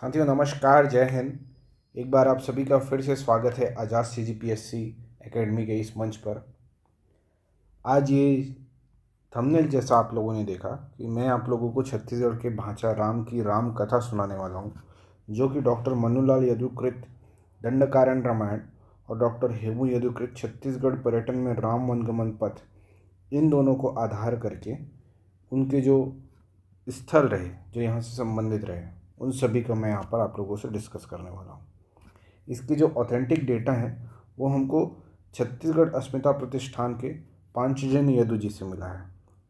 साथियों नमस्कार जय हिंद एक बार आप सभी का फिर से स्वागत है Azad C G P S C academy के इस मंच पर आज ये थंबनेल जैसा आप लोगों ने देखा कि मैं आप लोगों को छत्तीसगढ़ के भाँचा राम की राम कथा सुनाने वाला हूँ जो कि डॉक्टर मनुलाल यदुकृत दंडकारण रामायण और डॉक्टर हेमू यदुकृत छत्तीसगढ़ पर्यटन में राम वनगमन पथ इन दोनों को आधार करके उनके जो स्थल रहे जो यहाँ से संबंधित रहे उन सभी को मैं यहाँ पर आप लोगों से डिस्कस करने वाला हूँ इसकी जो ऑथेंटिक डेटा है वो हमको छत्तीसगढ़ अस्मिता प्रतिष्ठान के पांचजन यदु जी से मिला है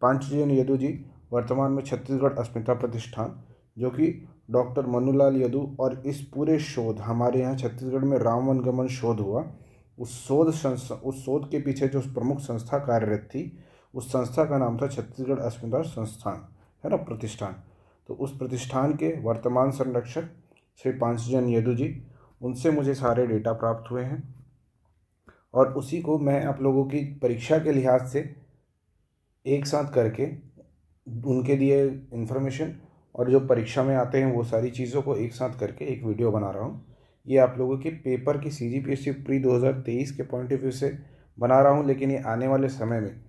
पांचजन यदु जी वर्तमान में छत्तीसगढ़ अस्मिता प्रतिष्ठान जो कि डॉक्टर मनुलाल यदु और इस पूरे शोध हमारे यहाँ छत्तीसगढ़ में राम वनगमन शोध हुआ उस शोध संस्था उस शोध के पीछे जो प्रमुख संस्था कार्यरत थी उस संस्था का नाम था छत्तीसगढ़ अस्मिता संस्थान है ना प्रतिष्ठान तो उस प्रतिष्ठान के वर्तमान संरक्षक श्री पांचजन यदु जी उनसे मुझे सारे डेटा प्राप्त हुए हैं और उसी को मैं आप लोगों की परीक्षा के लिहाज से एक साथ करके उनके दिए इन्फॉर्मेशन और जो परीक्षा में आते हैं वो सारी चीज़ों को एक साथ करके एक वीडियो बना रहा हूँ ये आप लोगों के पेपर की C G P S C pre दो हज़ार तेईस के पॉइंट ऑफ व्यू से बना रहा हूँ लेकिन ये आने वाले समय में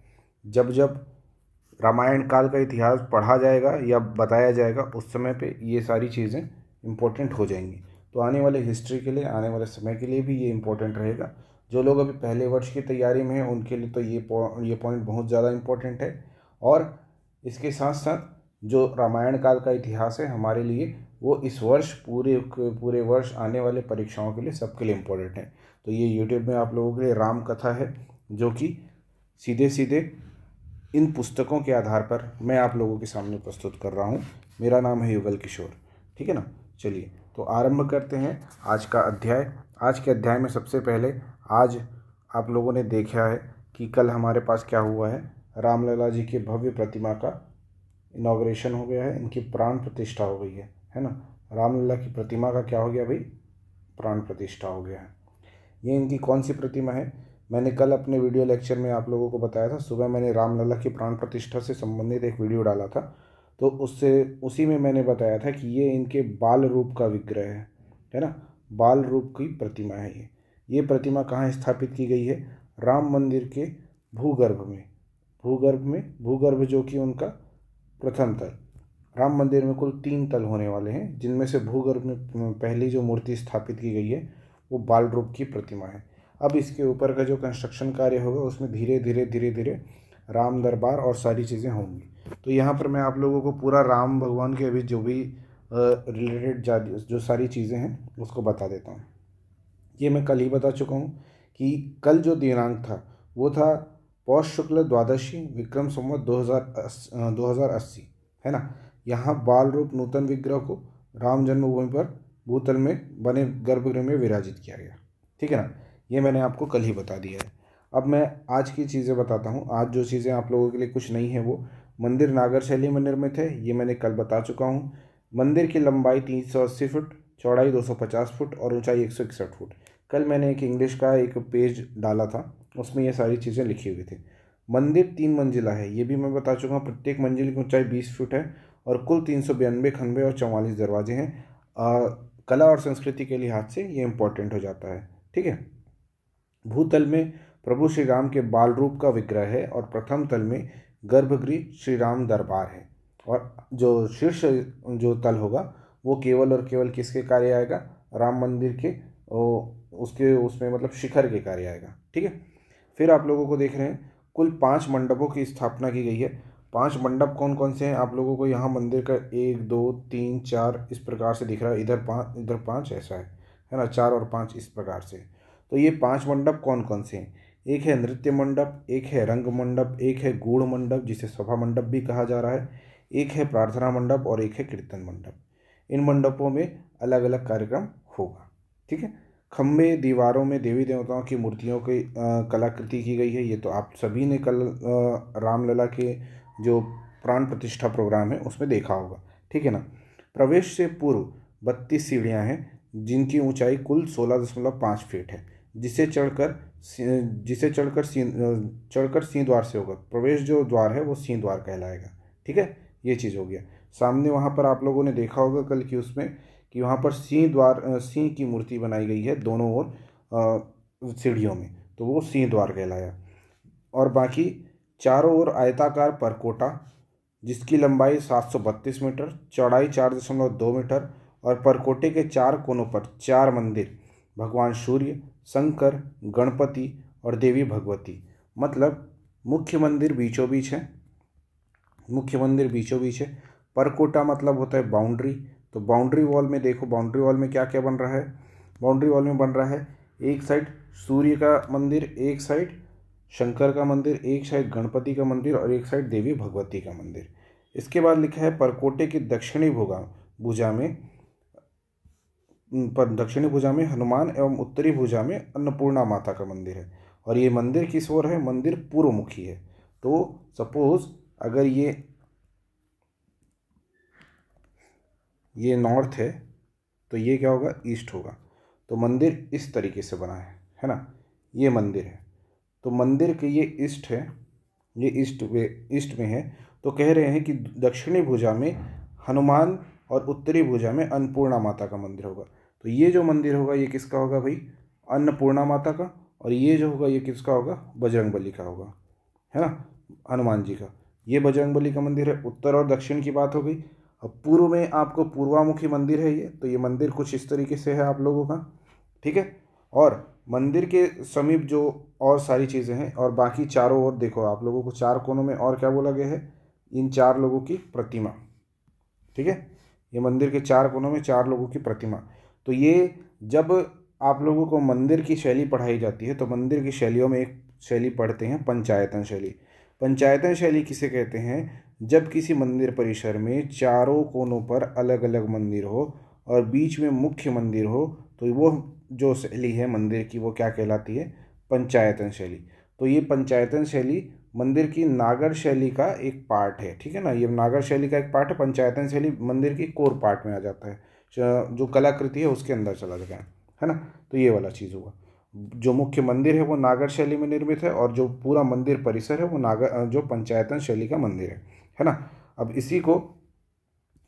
जब जब रामायण काल का इतिहास पढ़ा जाएगा या बताया जाएगा उस समय पे ये सारी चीज़ें इम्पोर्टेंट हो जाएंगी तो आने वाले हिस्ट्री के लिए आने वाले समय के लिए भी ये इम्पोर्टेंट रहेगा जो लोग अभी पहले वर्ष की तैयारी में हैं उनके लिए तो ये ये पॉइंट बहुत ज़्यादा इम्पोर्टेंट है और इसके साथ साथ जो रामायण काल का इतिहास है हमारे लिए वो इस वर्ष पूरे पूरे वर्ष आने वाले परीक्षाओं के लिए सबके लिए इम्पोर्टेंट है तो ये यूट्यूब में आप लोगों के लिए राम कथा है जो कि सीधे सीधे इन पुस्तकों के आधार पर मैं आप लोगों के सामने प्रस्तुत कर रहा हूँ मेरा नाम है युगल किशोर ठीक है ना चलिए तो आरंभ करते हैं आज का अध्याय आज के अध्याय में सबसे पहले आज आप लोगों ने देखा है कि कल हमारे पास क्या हुआ है रामलला जी की भव्य प्रतिमा का इनाग्रेशन हो गया है इनकी प्राण प्रतिष्ठा हो गई है है ना रामलला की प्रतिमा का क्या हो गया भाई प्राण प्रतिष्ठा हो गया है ये इनकी कौन सी प्रतिमा है मैंने कल अपने वीडियो लेक्चर में आप लोगों को बताया था सुबह मैंने रामलला की प्राण प्रतिष्ठा से संबंधित एक वीडियो डाला था तो उससे उसी में मैंने बताया था कि ये इनके बाल रूप का विग्रह है है ना बाल रूप की प्रतिमा है ये ये प्रतिमा कहाँ स्थापित की गई है राम मंदिर के भूगर्भ में भूगर्भ में भूगर्भ जो कि उनका प्रथम तल राम मंदिर में कुल तीन तल होने वाले हैं जिनमें से भूगर्भ में पहली जो मूर्ति स्थापित की गई है वो बाल रूप की प्रतिमा है अब इसके ऊपर का जो कंस्ट्रक्शन कार्य होगा उसमें धीरे धीरे धीरे धीरे राम दरबार और सारी चीज़ें होंगी तो यहाँ पर मैं आप लोगों को पूरा राम भगवान के अभी जो भी रिलेटेड जो सारी चीज़ें हैं उसको बता देता हूँ ये मैं कल ही बता चुका हूँ कि कल जो दिनांक था वो था पौष शुक्ल द्वादशी विक्रम संवत दो हज़ार दो हज़ार अस्सी है ना यहाँ बाल रूप नूतन विग्रह को राम जन्मभूमि पर भूतल में बने गर्भगृह में विराजित किया गया ठीक है ना ये मैंने आपको कल ही बता दिया है अब मैं आज की चीज़ें बताता हूँ आज जो चीज़ें आप लोगों के लिए कुछ नहीं है वो मंदिर नागर शैली में निर्मित है ये मैंने कल बता चुका हूँ मंदिर की लंबाई तीन सौ अस्सी फुट चौड़ाई दो सौ पचास फुट और ऊंचाई एक सौ इकसठ फुट कल मैंने एक इंग्लिश का एक पेज डाला था उसमें ये सारी चीज़ें लिखी हुई थी मंदिर तीन मंजिला है ये भी मैं बता चुका हूँ प्रत्येक मंजिल की ऊंचाई बीस फुट है और कुल तीन सौ बयानबे खनबे और चौवालीस दरवाजे हैं कला और संस्कृति के लिहाज से ये इम्पोर्टेंट हो जाता है ठीक है भूतल में प्रभु श्री राम के बाल रूप का विग्रह है और प्रथम तल में गर्भगृह श्री राम दरबार है और जो शीर्ष जो तल होगा वो केवल और केवल किसके कार्य आएगा राम मंदिर के उसके उसमें मतलब शिखर के कार्य आएगा ठीक है फिर आप लोगों को देख रहे हैं कुल पाँच मंडपों की स्थापना की गई है पांच मंडप कौन कौन से हैं आप लोगों को यहाँ मंदिर का एक दो तीन चार इस प्रकार से दिख रहा है इधर पाँच इधर पाँच ऐसा है है ना चार और पाँच इस प्रकार से तो ये पांच मंडप कौन कौन से हैं एक है नृत्य मंडप एक है रंग मंडप एक है गूढ़ मंडप जिसे सभा मंडप भी कहा जा रहा है एक है प्रार्थना मंडप और एक है कीर्तन मंडप इन मंडपों में अलग अलग कार्यक्रम होगा ठीक है खम्भे दीवारों में देवी देवताओं की मूर्तियों की कलाकृति की गई है ये तो आप सभी ने कल रामलला के जो प्राण प्रतिष्ठा प्रोग्राम है उसमें देखा होगा ठीक है ना प्रवेश से पूर्व बत्तीस सीढ़ियाँ हैं जिनकी ऊंचाई कुल सोलह दशमलव पाँच फीट है जिसे चढ़कर जिसे चढ़कर सिंह चढ़कर सिंह द्वार से होगा प्रवेश जो द्वार है वो सिंह द्वार कहलाएगा ठीक है ये चीज़ हो गया सामने वहाँ पर आप लोगों ने देखा होगा कल की उसमें कि वहाँ पर सिंह द्वार सिंह की मूर्ति बनाई गई है दोनों ओर सीढ़ियों में तो वो सिंह द्वार कहलाया और बाकी चारों ओर आयताकार परकोटा जिसकी लंबाई सात सौ बत्तीस मीटर चौड़ाई दो मीटर और परकोटे के चार कोनों पर चार मंदिर भगवान सूर्य शंकर गणपति और देवी भगवती मतलब मुख्य मंदिर बीचों बीच है मुख्य मंदिर बीचों बीच है परकोटा मतलब होता है बाउंड्री तो बाउंड्री वॉल में देखो बाउंड्री वॉल में क्या क्या बन रहा है बाउंड्री वॉल में बन रहा है एक साइड सूर्य का मंदिर एक साइड शंकर का मंदिर एक साइड गणपति का मंदिर और एक साइड देवी भगवती का मंदिर इसके बाद लिखा है परकोटे के दक्षिणी भुगा भुजा में पर दक्षिणी भुजा में हनुमान एवं उत्तरी भुजा में अन्नपूर्णा माता का मंदिर है और ये मंदिर किस ओर है मंदिर पूर्वमुखी है तो सपोज अगर ये ये नॉर्थ है तो ये क्या होगा ईस्ट होगा तो मंदिर इस तरीके से बना है है ना ये मंदिर है तो मंदिर के ये ईस्ट है ये ईस्ट वे ईस्ट में है तो कह रहे हैं कि दक्षिणी भुजा में हनुमान और उत्तरी भुजा में अन्नपूर्णा माता का मंदिर होगा तो ये जो मंदिर होगा ये किसका होगा भाई अन्नपूर्णा माता का और ये जो होगा ये किसका होगा बजरंग बली का होगा है ना हनुमान जी का ये बजरंग बली का मंदिर है उत्तर और दक्षिण की बात हो गई अब पूर्व में आपको पूर्वामुखी मंदिर है ये तो ये मंदिर कुछ इस तरीके से है आप लोगों का ठीक है और मंदिर के समीप जो और सारी चीज़ें हैं और बाकी चारों ओर देखो आप लोगों को चार कोनों में और क्या बोला गया है इन चार लोगों की प्रतिमा ठीक है ये मंदिर के चार कोनों में चार लोगों की प्रतिमा तो ये जब आप लोगों को मंदिर की शैली पढ़ाई जाती है तो मंदिर की शैलियों में एक शैली पढ़ते हैं पंचायतन शैली पंचायतन शैली किसे कहते हैं जब किसी मंदिर परिसर में चारों कोनों पर अलग अलग मंदिर हो और बीच में मुख्य मंदिर हो तो वो जो शैली है मंदिर की वो क्या कहलाती है पंचायतन शैली तो ये पंचायतन शैली मंदिर की नागर शैली का एक पार्ट है ठीक है ना ये नागर शैली का एक पार्ट है पंचायतन शैली मंदिर की कोर पार्ट में आ जाता है जो कलाकृति है उसके अंदर चला जाए है ना तो ये वाला चीज़ हुआ जो मुख्य मंदिर है वो नागर शैली में निर्मित है और जो पूरा मंदिर परिसर है वो नागर जो पंचायतन शैली का मंदिर है है ना अब इसी को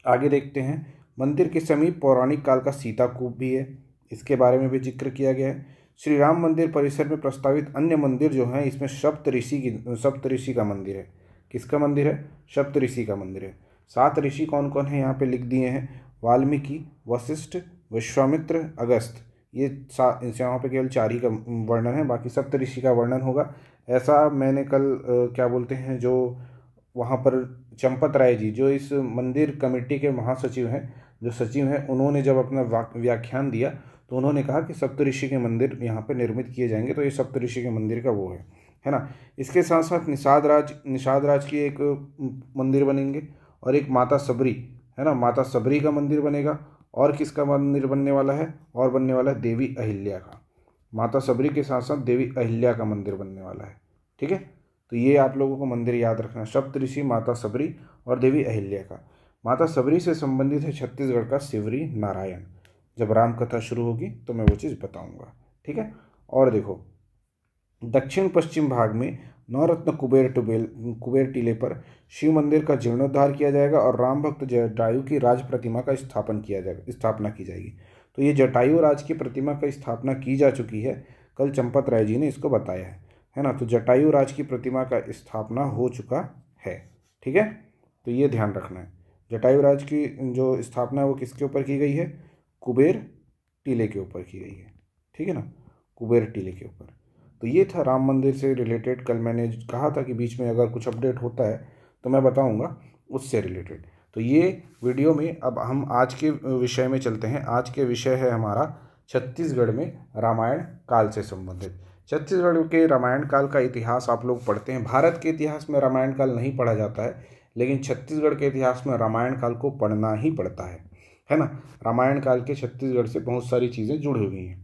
आगे देखते हैं मंदिर के समीप पौराणिक काल का सीताकूप भी है इसके बारे में भी जिक्र किया गया है श्री राम मंदिर परिसर में प्रस्तावित अन्य मंदिर जो हैं इसमें सप्त ऋषि की सप्त ऋषि का मंदिर है किसका मंदिर है सप्त ऋषि का मंदिर है सात ऋषि कौन कौन है यहाँ पे लिख दिए हैं वाल्मीकि वशिष्ठ विश्वामित्र अगस्त ये यहाँ पे केवल चार ही का वर्णन है बाकी सप्त ऋषि का वर्णन होगा ऐसा मैंने कल आ, क्या बोलते हैं जो वहाँ पर चंपत राय जी जो इस मंदिर कमेटी के महासचिव हैं जो सचिव हैं उन्होंने जब अपना व्याख्यान दिया तो उन्होंने कहा कि सप्तऋषि के मंदिर यहाँ पर निर्मित किए जाएंगे तो ये सप्तऋषि के मंदिर का वो है है ना इसके साथ साथ निषाद राज निषाद राज की एक मंदिर बनेंगे और एक माता सबरी है ना माता सबरी का मंदिर बनेगा और किसका मंदिर बनने वाला है और बनने वाला है देवी अहिल्या का माता सबरी के साथ साथ देवी अहिल्या का मंदिर बनने वाला है ठीक है तो ये आप लोगों को मंदिर याद रखना सप्त ऋषि माता सबरी और देवी अहिल्या का माता सबरी से संबंधित है छत्तीसगढ़ का सिवरी नारायण जब राम कथा शुरू होगी तो मैं वो चीज़ बताऊंगा ठीक है और देखो दक्षिण पश्चिम भाग में नवरत्न कुबेर टुबेल कुबेर टीले पर शिव मंदिर का जीर्णोद्धार किया जाएगा और राम भक्त जटायु की राज प्रतिमा का स्थापन किया जाएगा स्थापना की जाएगी तो ये जटायु राज की प्रतिमा का स्थापना की जा चुकी है कल चंपत राय जी ने इसको बताया है है ना तो जटायु राज की प्रतिमा का स्थापना हो चुका है ठीक है तो ये ध्यान रखना है जटायु राज की जो स्थापना है वो किसके ऊपर की गई है कुबेर टीले के ऊपर की गई है ठीक है ना कुबेर टीले के ऊपर तो ये था राम मंदिर से रिलेटेड कल मैंने कहा था कि बीच में अगर कुछ अपडेट होता है तो मैं बताऊँगा उससे रिलेटेड तो ये वीडियो में अब हम आज के विषय में चलते हैं आज के विषय है हमारा छत्तीसगढ़ में रामायण काल से संबंधित छत्तीसगढ़ के रामायण काल का इतिहास आप लोग पढ़ते हैं भारत के इतिहास में रामायण काल नहीं पढ़ा जाता है लेकिन छत्तीसगढ़ के इतिहास में रामायण काल को पढ़ना ही पड़ता है है ना रामायण काल के छत्तीसगढ़ से बहुत सारी चीज़ें जुड़ी हुई हैं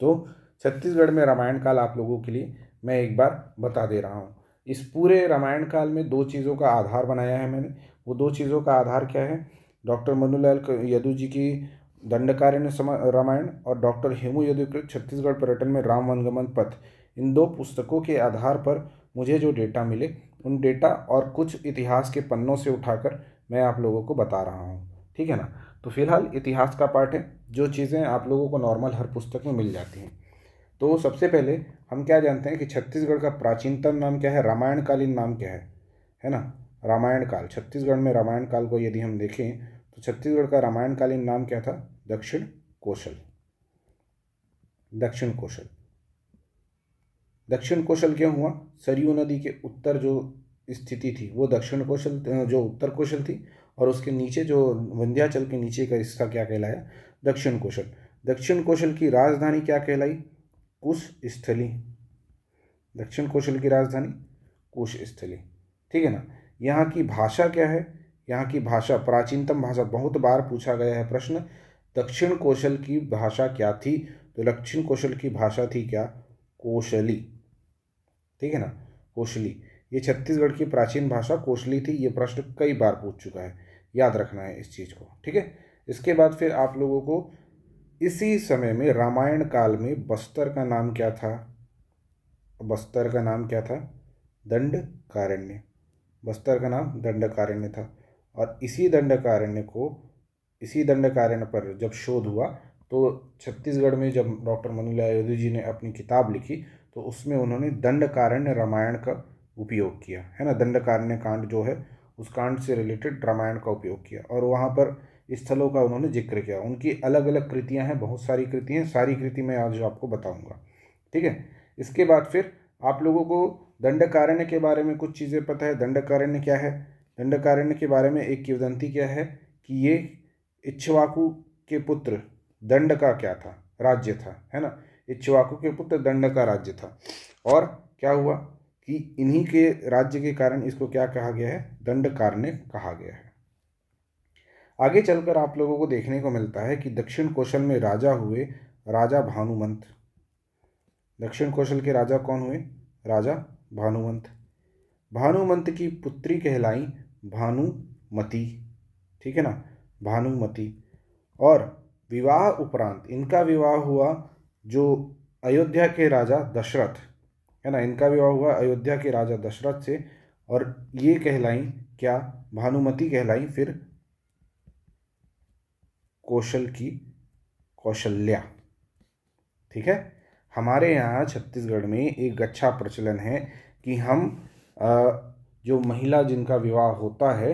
तो छत्तीसगढ़ में रामायण काल आप लोगों के लिए मैं एक बार बता दे रहा हूँ इस पूरे रामायण काल में दो चीज़ों का आधार बनाया है मैंने वो दो चीज़ों का आधार क्या है डॉक्टर मनुलाल यदु जी की दंडकारण्य रामायण और डॉक्टर हेमू यदुकृत छत्तीसगढ़ पर्यटन में राम वनगमन पथ इन दो पुस्तकों के आधार पर मुझे जो डेटा मिले उन डेटा और कुछ इतिहास के पन्नों से उठाकर मैं आप लोगों को बता रहा हूँ ठीक है ना तो फिलहाल इतिहास का पार्ट है जो चीज़ें आप लोगों को नॉर्मल हर पुस्तक में मिल जाती हैं तो सबसे पहले हम क्या जानते हैं कि छत्तीसगढ़ का प्राचीनतम नाम क्या है रामायण कालीन नाम क्या है है ना रामायण काल छत्तीसगढ़ में रामायण काल को यदि हम देखें तो छत्तीसगढ़ का रामायण कालीन नाम क्या था दक्षिण कौशल दक्षिण कौशल दक्षिण कौशल क्यों हुआ सरयू नदी के उत्तर जो स्थिति थी वो दक्षिण कौशल जो उत्तर कौशल थी और उसके नीचे जो विंध्याचल के नीचे का हिस्सा क्या कहलाया दक्षिण कौशल दक्षिण कौशल की राजधानी क्या कहलाई कुश स्थली दक्षिण कौशल की राजधानी कुश स्थली ठीक है ना यहाँ की भाषा क्या है यहाँ की भाषा प्राचीनतम भाषा बहुत बार पूछा गया है प्रश्न दक्षिण कौशल की भाषा क्या थी तो दक्षिण कौशल की भाषा थी क्या कोशली ठीक है ना कोशली ये छत्तीसगढ़ की प्राचीन भाषा कोशली थी ये प्रश्न कई बार पूछ चुका है याद रखना है इस चीज़ को ठीक है इसके बाद फिर आप लोगों को इसी समय में रामायण काल में बस्तर का नाम क्या था बस्तर का नाम क्या था दंडकारण्य बस्तर का नाम दंडकारण्य था और इसी दंडकारण्य को इसी दंडकारण्य पर जब शोध हुआ तो छत्तीसगढ़ में जब डॉक्टर मनुला अयोधी जी ने अपनी किताब लिखी तो उसमें उन्होंने दंडकारण्य रामायण का उपयोग किया है ना दंडकारण्य कांड जो है उस कांड से रिलेटेड रामायण का उपयोग किया और वहाँ पर स्थलों का उन्होंने जिक्र किया उनकी अलग अलग कृतियाँ हैं बहुत सारी कृतियाँ सारी कृति मैं आज आपको बताऊँगा ठीक है इसके बाद फिर आप लोगों को दंडकारण्य के बारे में कुछ चीज़ें पता है दंडकारण्य क्या है दंडकारण्य के बारे में एक किवदंती क्या है कि ये इच्छवाकु के पुत्र दंड का क्या था राज्य था है ना इच्छवाकु के पुत्र दंड का राज्य था और क्या हुआ कि इन्हीं के राज्य के कारण इसको क्या कहा गया है दंडकारण्य कहा गया है आगे चलकर आप लोगों को देखने को मिलता है कि दक्षिण कौशल में राजा हुए राजा भानुमंत दक्षिण कौशल के राजा कौन हुए राजा भानुमंत भानुमंत की पुत्री कहलाई भानुमती ठीक है ना भानुमती और विवाह उपरांत इनका विवाह हुआ जो अयोध्या के राजा दशरथ है ना इनका विवाह हुआ अयोध्या के राजा दशरथ से और ये कहलाई क्या भानुमती कहलाई फिर कौशल की कौशल्या ठीक है हमारे यहाँ छत्तीसगढ़ में एक अच्छा प्रचलन है कि हम जो महिला जिनका विवाह होता है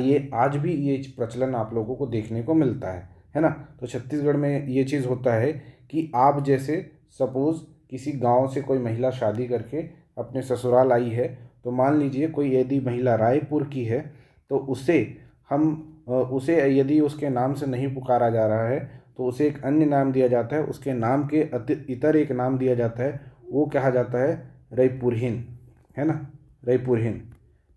ये आज भी ये प्रचलन आप लोगों को देखने को मिलता है है ना तो छत्तीसगढ़ में ये चीज़ होता है कि आप जैसे सपोज़ किसी गांव से कोई महिला शादी करके अपने ससुराल आई है तो मान लीजिए कोई यदि महिला रायपुर की है तो उसे हम उसे यदि उसके नाम से नहीं पुकारा जा रहा है तो उसे एक अन्य नाम दिया जाता है उसके नाम के इतर एक नाम दिया जाता है वो कहा जाता है रईपुरहीन है ना रईपुरहीन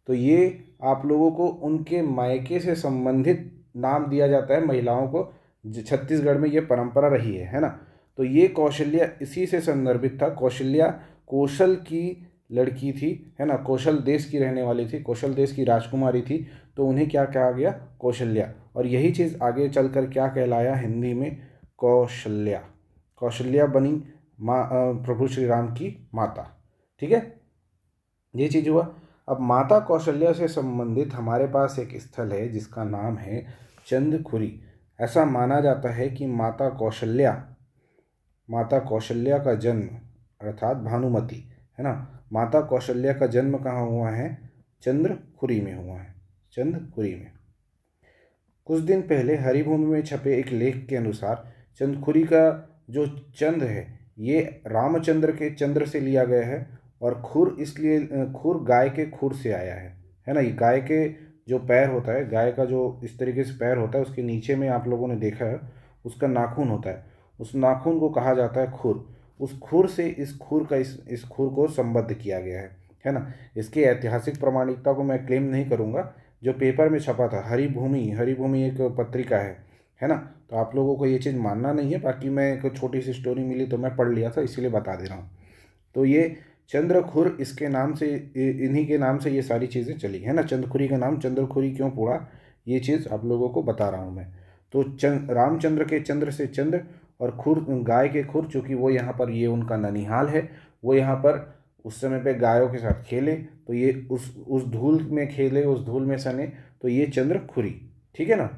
तो ये आप लोगों को उनके मायके से संबंधित नाम दिया जाता है महिलाओं को छत्तीसगढ़ में ये परंपरा रही है है ना तो ये कौशल्या इसी से संदर्भित था कौशल्या कौशल की लड़की थी है ना कौशल देश की रहने वाली थी कौशल देश की राजकुमारी थी तो उन्हें क्या कहा गया कौशल्या और यही चीज़ आगे चलकर क्या कहलाया हिंदी में कौशल्या कौशल्या बनी माँ प्रभु श्री राम की माता ठीक है ये चीज़ हुआ अब माता कौशल्या से संबंधित हमारे पास एक स्थल है जिसका नाम है चंदखुरी ऐसा माना जाता है कि माता कौशल्या माता कौशल्या का जन्म अर्थात भानुमति है ना माता कौशल्या का जन्म कहाँ हुआ है चंद्रखुरी में हुआ है चंदखुरी में कुछ दिन पहले हरिभूमि में छपे एक लेख के अनुसार चंदखुरी का जो चंद है ये रामचंद्र के चंद्र से लिया गया है और खुर इसलिए खुर गाय के खुर से आया है है ना ये गाय के जो पैर होता है गाय का जो इस तरीके से पैर होता है उसके नीचे में आप लोगों ने देखा है उसका नाखून होता है उस नाखून को कहा जाता है खुर उस खुर से इस खुर का इस इस खुर को संबद्ध किया गया है है ना इसकी ऐतिहासिक प्रमाणिकता को मैं क्लेम नहीं करूँगा जो पेपर में छपा था हरी भूमि हरी भूमि एक पत्रिका है है ना तो आप लोगों को ये चीज़ मानना नहीं है बाकी मैं एक छोटी सी स्टोरी मिली तो मैं पढ़ लिया था इसीलिए बता दे रहा हूँ तो ये चंद्रखुर इसके नाम से इन्हीं के नाम से ये सारी चीज़ें चली है ना चंद्रखुरी का नाम चंद्रखुरी क्यों पूरा ये चीज़ आप लोगों को बता रहा हूँ मैं तो चंद रामचंद्र के चंद्र से चंद्र और खुर गाय के खुर चूँकि वो यहाँ पर ये उनका ननिहाल है वो यहाँ पर उस समय पे गायों के साथ खेले तो ये उस उस धूल में खेले उस धूल में सने तो ये चंद्रखुरी ठीक है ना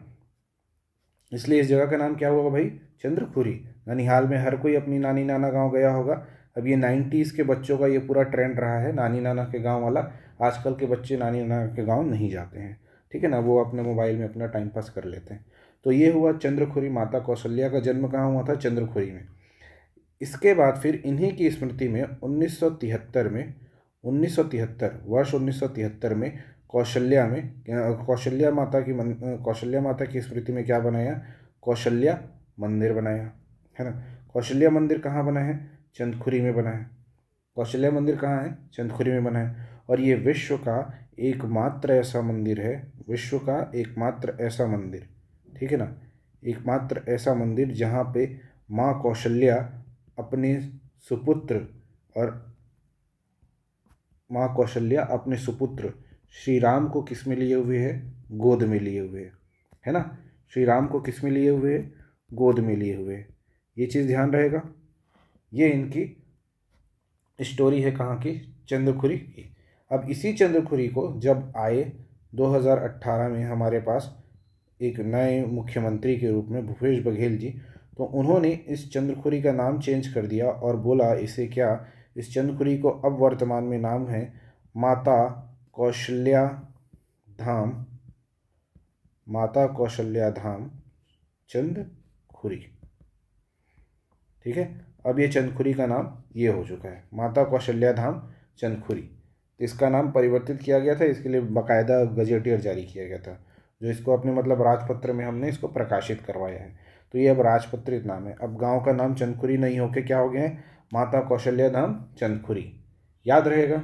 इसलिए इस जगह का नाम क्या होगा भाई चंद्रखुरी ननिहाल में हर कोई अपनी नानी नाना गांव गया होगा अब ये नाइन्टीज़ के बच्चों का ये पूरा ट्रेंड रहा है नानी नाना के गांव वाला आजकल के बच्चे नानी नाना के गांव नहीं जाते हैं ठीक है ना वो अपने मोबाइल में अपना टाइम पास कर लेते हैं तो ये हुआ चंद्रखुरी माता कौशल्या का जन्म कहाँ हुआ था चंद्रखुरी में इसके बाद फिर इन्हीं की स्मृति में उन्नीस में 1973 वर्ष 1973 में कौशल्या में कौशल्या माता की कौशल्या माता की स्मृति में क्या बनाया कौशल्या मंदिर बनाया है ना कौशल्या मंदिर कहाँ बना है चंदखुरी में बना है कौशल्या मंदिर कहाँ है चंदखुरी में बना है और ये विश्व का एकमात्र ऐसा मंदिर है विश्व का एकमात्र ऐसा मंदिर ठीक है ना एकमात्र ऐसा मंदिर जहाँ पे माँ कौशल्या अपने सुपुत्र और माँ कौशल्या अपने सुपुत्र श्री राम को किस में लिए हुए है गोद में लिए हुए है है ना श्री राम को किस में लिए हुए है गोद में लिए हुए है ये चीज़ ध्यान रहेगा ये इनकी स्टोरी है कहाँ की चंद्रखुरी की अब इसी चंद्रखुरी को जब आए 2018 में हमारे पास एक नए मुख्यमंत्री के रूप में भूपेश बघेल जी तो उन्होंने इस चंद्रखुरी का नाम चेंज कर दिया और बोला इसे क्या इस चंदखुरी को अब वर्तमान में नाम है माता कौशल्या धाम माता कौशल्या धाम चंदखुरी ठीक है अब ये चंदखुरी का नाम ये हो चुका है माता कौशल्या धाम चंदखुरी तो इसका नाम परिवर्तित किया गया था इसके लिए बाकायदा गजेटियर जारी किया गया था जो इसको अपने मतलब राजपत्र में हमने इसको प्रकाशित करवाया है तो ये अब राजपत्रित नाम है अब गांव का नाम चंदखुरी नहीं होके क्या हो गया है माता कौशल्या धाम चंदखुरी याद रहेगा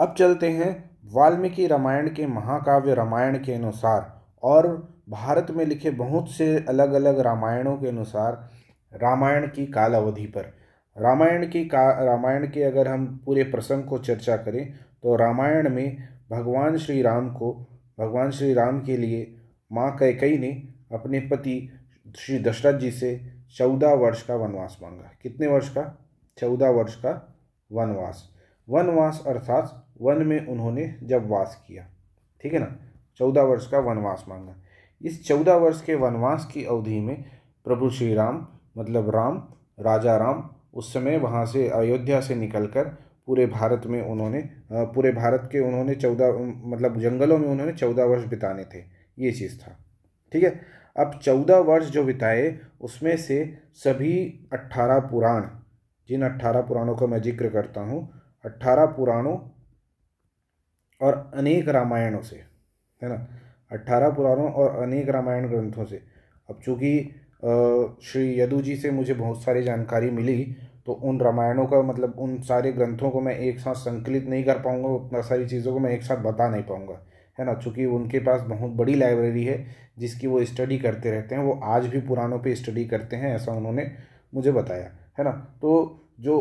अब चलते हैं वाल्मीकि रामायण के महाकाव्य रामायण के अनुसार और भारत में लिखे बहुत से अलग अलग रामायणों के अनुसार रामायण की काल अवधि पर रामायण की का रामायण के अगर हम पूरे प्रसंग को चर्चा करें तो रामायण में भगवान श्री राम को भगवान श्री राम के लिए माँ कैकई ने अपने पति श्री दशरथ जी से चौदह वर्ष का वनवास मांगा कितने वर्ष का चौदह वर्ष का वनवास वनवास अर्थात वन में उन्होंने जब वास किया ठीक है ना चौदह वर्ष का वनवास मांगा इस चौदह वर्ष के वनवास की अवधि में प्रभु श्री राम मतलब राम राजा राम उस समय वहाँ से अयोध्या से निकलकर पूरे भारत में उन्होंने पूरे भारत के उन्होंने चौदह मतलब जंगलों में उन्होंने चौदह वर्ष बिताने थे ये चीज़ था ठीक है अब चौदह वर्ष जो बिताए उसमें से सभी अट्ठारह पुराण जिन अट्ठारह पुराणों का मैं जिक्र करता हूँ अट्ठारह पुराणों और अनेक रामायणों से है ना अट्ठारह पुराणों और अनेक रामायण ग्रंथों से अब चूँकि श्री यदु जी से मुझे बहुत सारी जानकारी मिली तो उन रामायणों का मतलब उन सारे ग्रंथों को मैं एक साथ संकलित नहीं कर पाऊँगा उतना सारी चीज़ों को मैं एक साथ बता नहीं पाऊँगा है ना चूँकि उनके पास बहुत बड़ी लाइब्रेरी है जिसकी वो स्टडी करते रहते हैं वो आज भी पुराणों पे स्टडी करते हैं ऐसा उन्होंने मुझे बताया है ना तो जो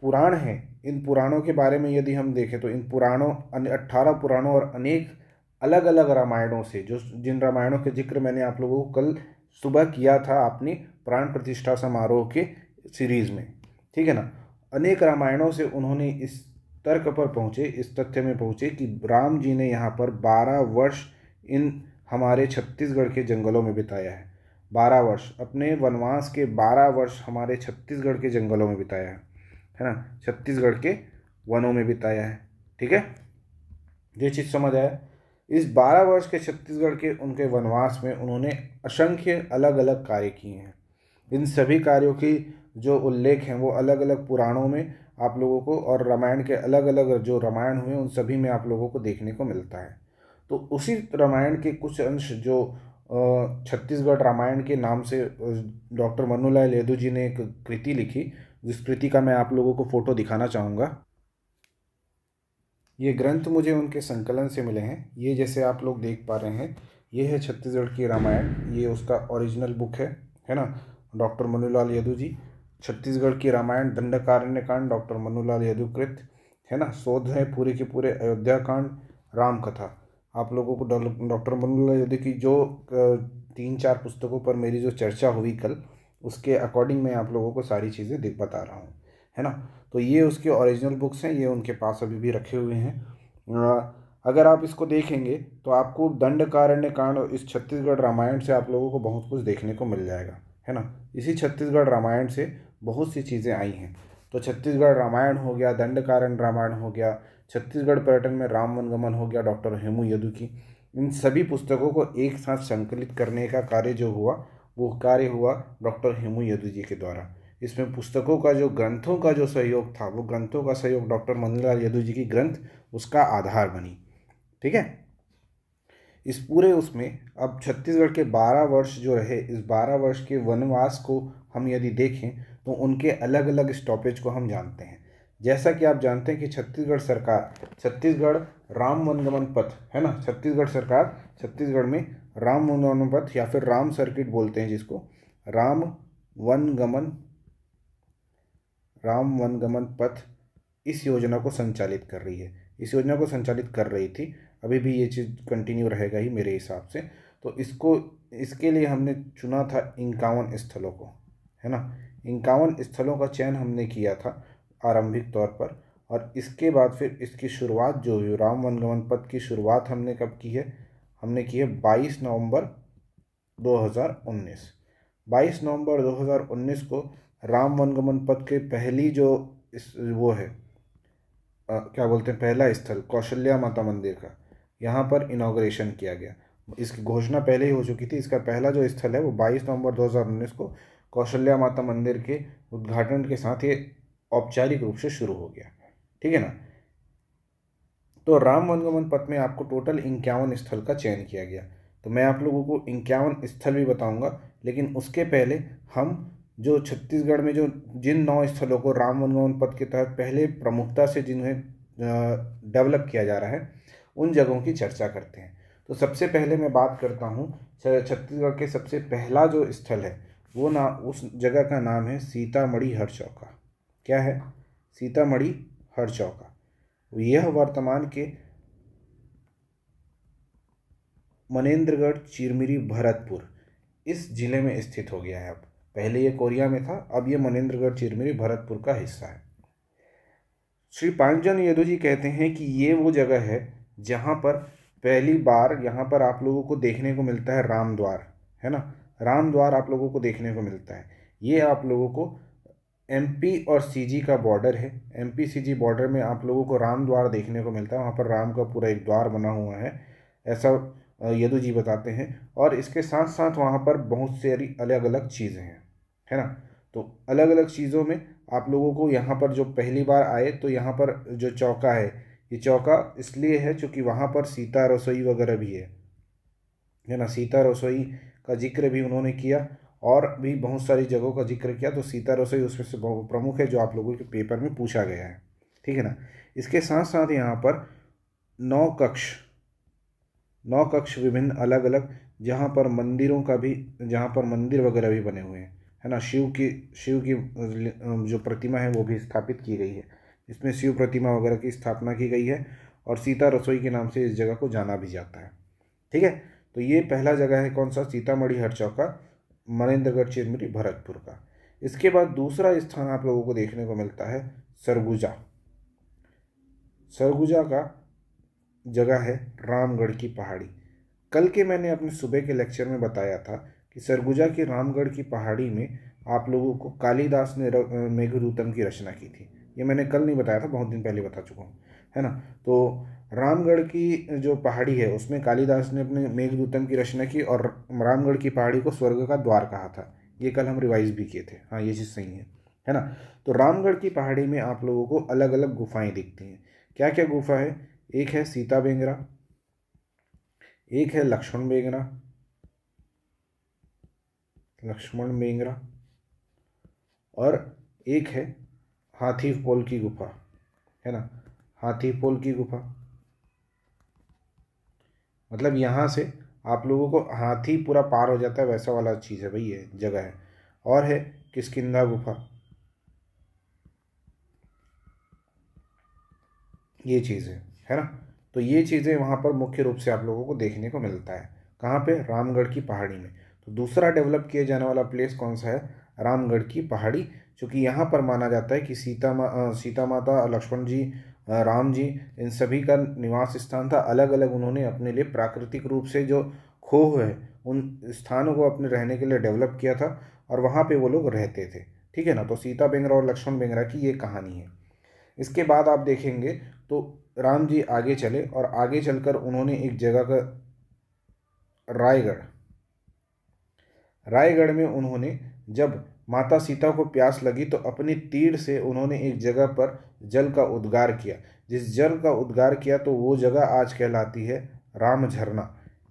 पुराण हैं इन पुराणों के बारे में यदि हम देखें तो इन पुराणों अट्ठारह पुराणों और अनेक अलग अलग रामायणों से जो जिन रामायणों के जिक्र मैंने आप लोगों को कल सुबह किया था अपनी प्राण प्रतिष्ठा समारोह के सीरीज़ में ठीक है ना अनेक रामायणों से उन्होंने इस तर्क पर पहुँचे इस तथ्य में पहुँचे कि राम जी ने यहाँ पर बारह वर्ष इन हमारे छत्तीसगढ़ के जंगलों में बिताया है बारह वर्ष अपने वनवास के बारह वर्ष हमारे छत्तीसगढ़ के जंगलों में बिताया है है ना छत्तीसगढ़ के वनों में बिताया है ठीक है ये चीज़ समझ आया इस बारह वर्ष के छत्तीसगढ़ के उनके वनवास में उन्होंने असंख्य अलग अलग कार्य किए हैं इन सभी कार्यों की जो उल्लेख हैं वो अलग अलग पुराणों में आप लोगों को और रामायण के अलग अलग जो रामायण हुए उन सभी में आप लोगों को देखने को मिलता है तो उसी रामायण के कुछ अंश जो छत्तीसगढ़ रामायण के नाम से डॉक्टर मनुलाय लेदू जी ने एक कृति लिखी जिस कृति का मैं आप लोगों को फ़ोटो दिखाना चाहूँगा ये ग्रंथ मुझे उनके संकलन से मिले हैं ये जैसे आप लोग देख पा रहे हैं ये है छत्तीसगढ़ की रामायण ये उसका ओरिजिनल बुक है है ना डॉक्टर मनुलाल यदू जी छत्तीसगढ़ की रामायण दंडकारण्य कांड डॉक्टर मनुलाल यदुकृत है ना शोध है पूरे के पूरे अयोध्या कांड राम कथा आप लोगों को डॉक्टर मनुलाल यदु की जो तीन चार पुस्तकों पर मेरी जो चर्चा हुई कल उसके अकॉर्डिंग मैं आप लोगों को सारी चीज़ें दिख बता रहा हूँ है ना तो ये उसके ओरिजिनल बुक्स हैं ये उनके पास अभी भी रखे हुए हैं अगर आप इसको देखेंगे तो आपको दंड कारण्य कांड इस छत्तीसगढ़ रामायण से आप लोगों को बहुत कुछ देखने को मिल जाएगा है ना इसी छत्तीसगढ़ रामायण से बहुत सी चीज़ें आई हैं तो छत्तीसगढ़ रामायण हो गया दंडकारण रामायण हो गया छत्तीसगढ़ पर्यटन में राम वनगमन हो गया डॉक्टर हेमू यदु की इन सभी पुस्तकों को एक साथ संकलित करने का कार्य जो हुआ वो कार्य हुआ डॉक्टर हेमू यदु जी के द्वारा इसमें पुस्तकों का जो ग्रंथों का जो सहयोग था वो ग्रंथों का सहयोग डॉक्टर मनीलाल यदु जी की ग्रंथ उसका आधार बनी ठीक है इस पूरे उसमें अब छत्तीसगढ़ के बारह वर्ष जो रहे इस बारह वर्ष के वनवास को हम यदि देखें तो उनके अलग अलग स्टॉपेज को हम जानते हैं जैसा कि आप जानते हैं कि छत्तीसगढ़ सरकार छत्तीसगढ़ राम वनगमन पथ है ना छत्तीसगढ़ सरकार छत्तीसगढ़ में राम वनगमन पथ या फिर राम सर्किट बोलते हैं जिसको राम वनगमन राम वनगमन पथ इस योजना को संचालित कर रही है इस योजना को संचालित कर रही थी अभी भी ये चीज़ कंटिन्यू रहेगा ही मेरे हिसाब से तो इसको इसके लिए हमने चुना था इक्यावन स्थलों को है ना इक्यावन स्थलों का चयन हमने किया था आरंभिक तौर पर और इसके बाद फिर इसकी शुरुआत जो हुई राम वनगमन पथ की शुरुआत हमने कब की है हमने की है 22 नवंबर 2019 22 नवंबर 2019 को राम वनगमन पथ के पहली जो इस वो है आ, क्या बोलते हैं पहला स्थल कौशल्या माता मंदिर का यहाँ पर इनाग्रेशन किया गया इसकी घोषणा पहले ही हो चुकी थी इसका पहला जो स्थल है वो 22 नवंबर 2019 को कौशल्या माता मंदिर के उद्घाटन के साथ ये औपचारिक रूप से शुरू हो गया ठीक है ना तो राम वनगमन पथ में आपको टोटल इक्यावन स्थल का चयन किया गया तो मैं आप लोगों को इक्यावन स्थल भी बताऊंगा लेकिन उसके पहले हम जो छत्तीसगढ़ में जो जिन नौ स्थलों को राम वनगमन पथ के तहत पहले प्रमुखता से जिन्हें डेवलप किया जा रहा है उन जगहों की चर्चा करते हैं तो सबसे पहले मैं बात करता हूँ छत्तीसगढ़ के सबसे पहला जो स्थल है वो ना उस जगह का नाम है सीतामढ़ी हर चौका क्या है सीतामढ़ी हर चौका यह वर्तमान के मनेन्द्रगढ़ चिरमिरी भरतपुर इस ज़िले में स्थित हो गया है अब पहले ये कोरिया में था अब ये मनेन्द्रगढ़ चिरमिरी भरतपुर का हिस्सा है श्री पांचजन यदु जी कहते हैं कि ये वो जगह है जहाँ पर पहली बार यहाँ पर आप लोगों को देखने को मिलता है राम द्वार है ना राम द्वार आप लोगों को देखने को मिलता है ये आप लोगों को पी और जी का बॉर्डर है सी जी बॉर्डर में आप लोगों को राम द्वार देखने को मिलता है वहाँ पर राम का पूरा एक द्वार बना हुआ है ऐसा यदु जी बताते हैं और इसके साथ साथ वहाँ पर बहुत सारी अलग अलग चीज़ें हैं है ना तो अलग अलग चीज़ों में आप लोगों को यहाँ पर जो पहली बार आए तो यहाँ पर जो चौका है ये चौका इसलिए है चूँकि वहाँ पर सीता रसोई वगैरह भी है है ना सीता रसोई का जिक्र भी उन्होंने किया और भी बहुत सारी जगहों का जिक्र किया तो सीता रसोई उसमें से बहुत प्रमुख है जो आप लोगों के पेपर में पूछा गया है ठीक है ना इसके साथ साथ यहाँ पर नौ कक्ष नौ कक्ष विभिन्न अलग अलग जहाँ पर मंदिरों का भी जहाँ पर मंदिर वगैरह भी बने हुए हैं है ना शिव की शिव की जो प्रतिमा है वो भी स्थापित की गई है इसमें शिव प्रतिमा वगैरह की स्थापना की गई है और सीता रसोई के नाम से इस जगह को जाना भी जाता है ठीक है तो ये पहला जगह है कौन सा सीतामढ़ी हर चौका मनेन्द्रगढ़ चिरमिरी भरतपुर का इसके बाद दूसरा स्थान आप लोगों को देखने को मिलता है सरगुजा सरगुजा का जगह है रामगढ़ की पहाड़ी कल के मैंने अपने सुबह के लेक्चर में बताया था कि सरगुजा के रामगढ़ की पहाड़ी में आप लोगों को कालीदास ने मेघदूतम की रचना की थी ये मैंने कल नहीं बताया था बहुत दिन पहले बता चुका हूँ है ना तो रामगढ़ की जो पहाड़ी है उसमें कालिदास ने अपने मेघदूतम की रचना की और रामगढ़ की पहाड़ी को स्वर्ग का द्वार कहा था ये कल हम रिवाइज भी किए थे हाँ ये चीज़ सही है है ना तो रामगढ़ की पहाड़ी में आप लोगों को अलग अलग गुफाएं दिखती हैं क्या क्या गुफा है एक है सीता बेंगरा एक है लक्ष्मण बेंगरा लक्ष्मण बेंगरा और एक है हाथी पोल की गुफा है ना हाथी पोल की गुफा मतलब यहाँ से आप लोगों को हाथी पूरा पार हो जाता है वैसा वाला चीज़ है भाई ये जगह है और है किसकिंदा गुफा ये है है ना तो ये चीज़ें वहाँ पर मुख्य रूप से आप लोगों को देखने को मिलता है कहाँ पे रामगढ़ की पहाड़ी में तो दूसरा डेवलप किया जाने वाला प्लेस कौन सा है रामगढ़ की पहाड़ी क्योंकि यहाँ पर माना जाता है कि सीता मा सीता माता लक्ष्मण जी राम जी इन सभी का निवास स्थान था अलग अलग उन्होंने अपने लिए प्राकृतिक रूप से जो खोह है उन स्थानों को अपने रहने के लिए डेवलप किया था और वहाँ पे वो लोग रहते थे ठीक है ना तो सीता बेंगरा और लक्ष्मण बेंगरा की ये कहानी है इसके बाद आप देखेंगे तो राम जी आगे चले और आगे चलकर उन्होंने एक जगह का रायगढ़ रायगढ़ में उन्होंने जब माता सीता को प्यास लगी तो अपनी तीर से उन्होंने एक जगह पर जल का उद्गार किया जिस जल का उद्गार किया तो वो जगह आज कहलाती है राम झरना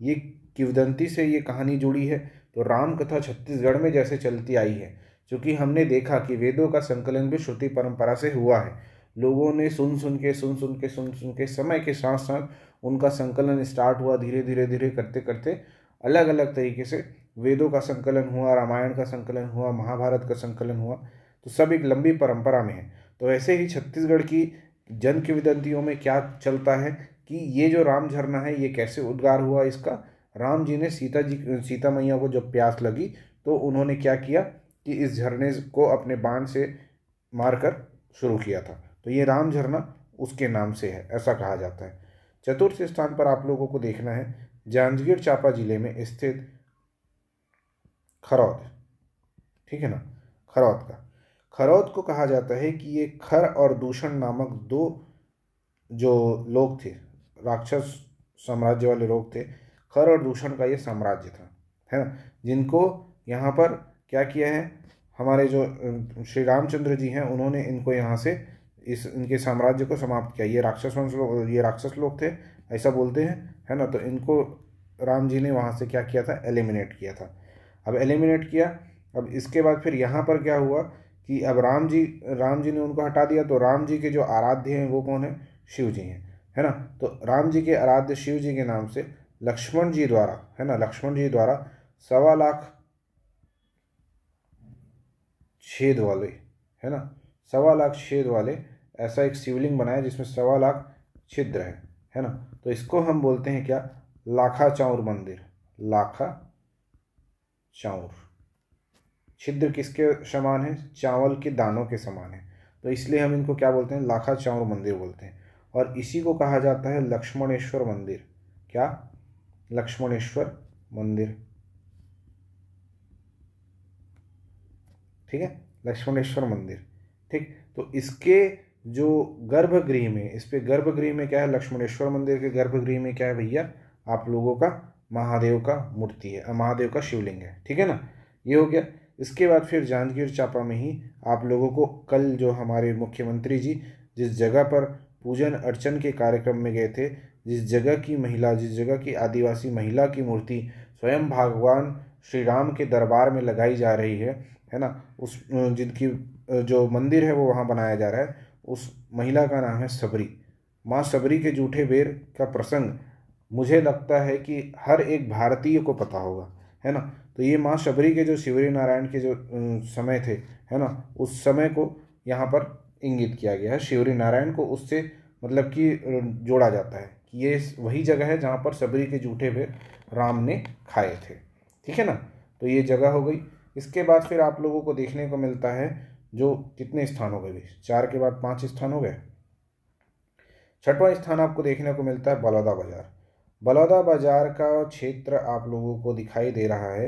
ये किवदंती से ये कहानी जुड़ी है तो राम कथा छत्तीसगढ़ में जैसे चलती आई है क्योंकि हमने देखा कि वेदों का संकलन भी श्रुति परंपरा से हुआ है लोगों ने सुन सुन के सुन सुन के सुन सुन के समय के साथ साथ उनका संकलन स्टार्ट हुआ धीरे धीरे धीरे करते करते अलग अलग तरीके से वेदों का संकलन हुआ रामायण का संकलन हुआ महाभारत का संकलन हुआ तो सब एक लंबी परंपरा में है तो ऐसे ही छत्तीसगढ़ की जन की विदंतियों में क्या चलता है कि ये जो राम झरना है ये कैसे उद्गार हुआ इसका राम जी ने सीता जी सीता मैया को जब प्यास लगी तो उन्होंने क्या किया कि इस झरने को अपने बाण से मारकर शुरू किया था तो ये राम झरना उसके नाम से है ऐसा कहा जाता है चतुर्थ स्थान पर आप लोगों को देखना है जांजगीर चांपा जिले में स्थित खरौद ठीक है ना खरौद का खरौद को कहा जाता है कि ये खर और दूषण नामक दो जो लोग थे राक्षस साम्राज्य वाले लोग थे खर और दूषण का ये साम्राज्य था है ना जिनको यहाँ पर क्या किया है हमारे जो श्री रामचंद्र जी हैं उन्होंने इनको यहाँ से इस इनके साम्राज्य को समाप्त किया ये राक्षस वंश लोग ये राक्षस लोग थे ऐसा बोलते हैं है ना तो इनको राम जी ने वहाँ से क्या किया था एलिमिनेट किया था अब एलिमिनेट किया अब इसके बाद फिर यहाँ पर क्या हुआ कि अब राम जी राम जी ने उनको हटा दिया तो राम जी के जो आराध्य हैं वो कौन है शिव जी हैं है ना तो राम जी के आराध्य शिव जी के नाम से लक्ष्मण जी द्वारा है ना लक्ष्मण जी द्वारा सवा लाख छेद वाले है ना सवा लाख छेद वाले ऐसा एक शिवलिंग बनाया जिसमें सवा लाख छिद्र है है ना तो इसको हम बोलते हैं क्या लाखा चाउर मंदिर लाखा चाउर छिद्र किसके समान है चावल के दानों के समान है तो इसलिए हम इनको क्या बोलते हैं लाखा चाउर मंदिर बोलते हैं और इसी को कहा जाता है लक्ष्मणेश्वर मंदिर क्या लक्ष्मणेश्वर मंदिर ठीक है लक्ष्मणेश्वर मंदिर ठीक तो इसके जो गर्भगृह में इस पर गर्भगृह में क्या है लक्ष्मणेश्वर मंदिर के गर्भगृह में क्या है भैया आप लोगों का महादेव का मूर्ति है महादेव का शिवलिंग है ठीक है ना ये हो गया इसके बाद फिर जांजगीर चापा में ही आप लोगों को कल जो हमारे मुख्यमंत्री जी जिस जगह पर पूजन अर्चन के कार्यक्रम में गए थे जिस जगह की महिला जिस जगह की आदिवासी महिला की मूर्ति स्वयं भगवान श्री राम के दरबार में लगाई जा रही है है ना उस जिनकी जो मंदिर है वो वहाँ बनाया जा रहा है उस महिला का नाम है सबरी माँ सबरी के जूठे बेर का प्रसंग मुझे लगता है कि हर एक भारतीय को पता होगा है ना तो ये माँ शबरी के जो शिवरी नारायण के जो समय थे है ना उस समय को यहाँ पर इंगित किया गया है शिवरी नारायण को उससे मतलब कि जोड़ा जाता है कि ये वही जगह है जहाँ पर शबरी के जूठे हुए राम ने खाए थे ठीक है ना तो ये जगह हो गई इसके बाद फिर आप लोगों को देखने को मिलता है जो कितने स्थान हो गए चार के बाद पाँच स्थान हो गए छठवां स्थान आपको देखने को मिलता है बलौदा बाजार बलौदा बाजार का क्षेत्र आप लोगों को दिखाई दे रहा है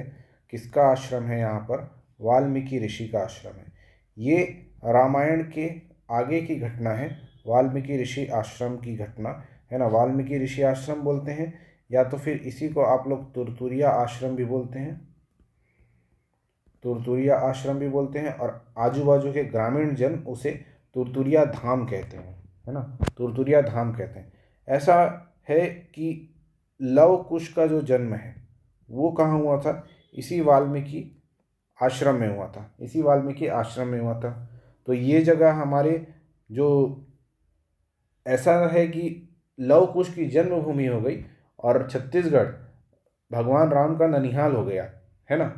किसका आश्रम है यहाँ पर वाल्मीकि ऋषि का आश्रम है ये रामायण के आगे की घटना है वाल्मीकि ऋषि आश्रम की घटना है ना वाल्मीकि ऋषि आश्रम बोलते हैं या तो फिर इसी को आप लोग तुरतुरिया आश्रम भी बोलते हैं तुरतुरिया आश्रम भी बोलते हैं और आजू बाजू के ग्रामीण जन उसे तुरतुरिया धाम कहते हैं है ना तुरतुरिया धाम कहते हैं ऐसा है कि लव कुश का जो जन्म है वो कहाँ हुआ था इसी वाल्मीकि आश्रम में हुआ था इसी वाल्मीकि आश्रम में हुआ था तो ये जगह हमारे जो ऐसा है कि लव कुश की जन्मभूमि हो गई और छत्तीसगढ़ भगवान राम का ननिहाल हो गया है ना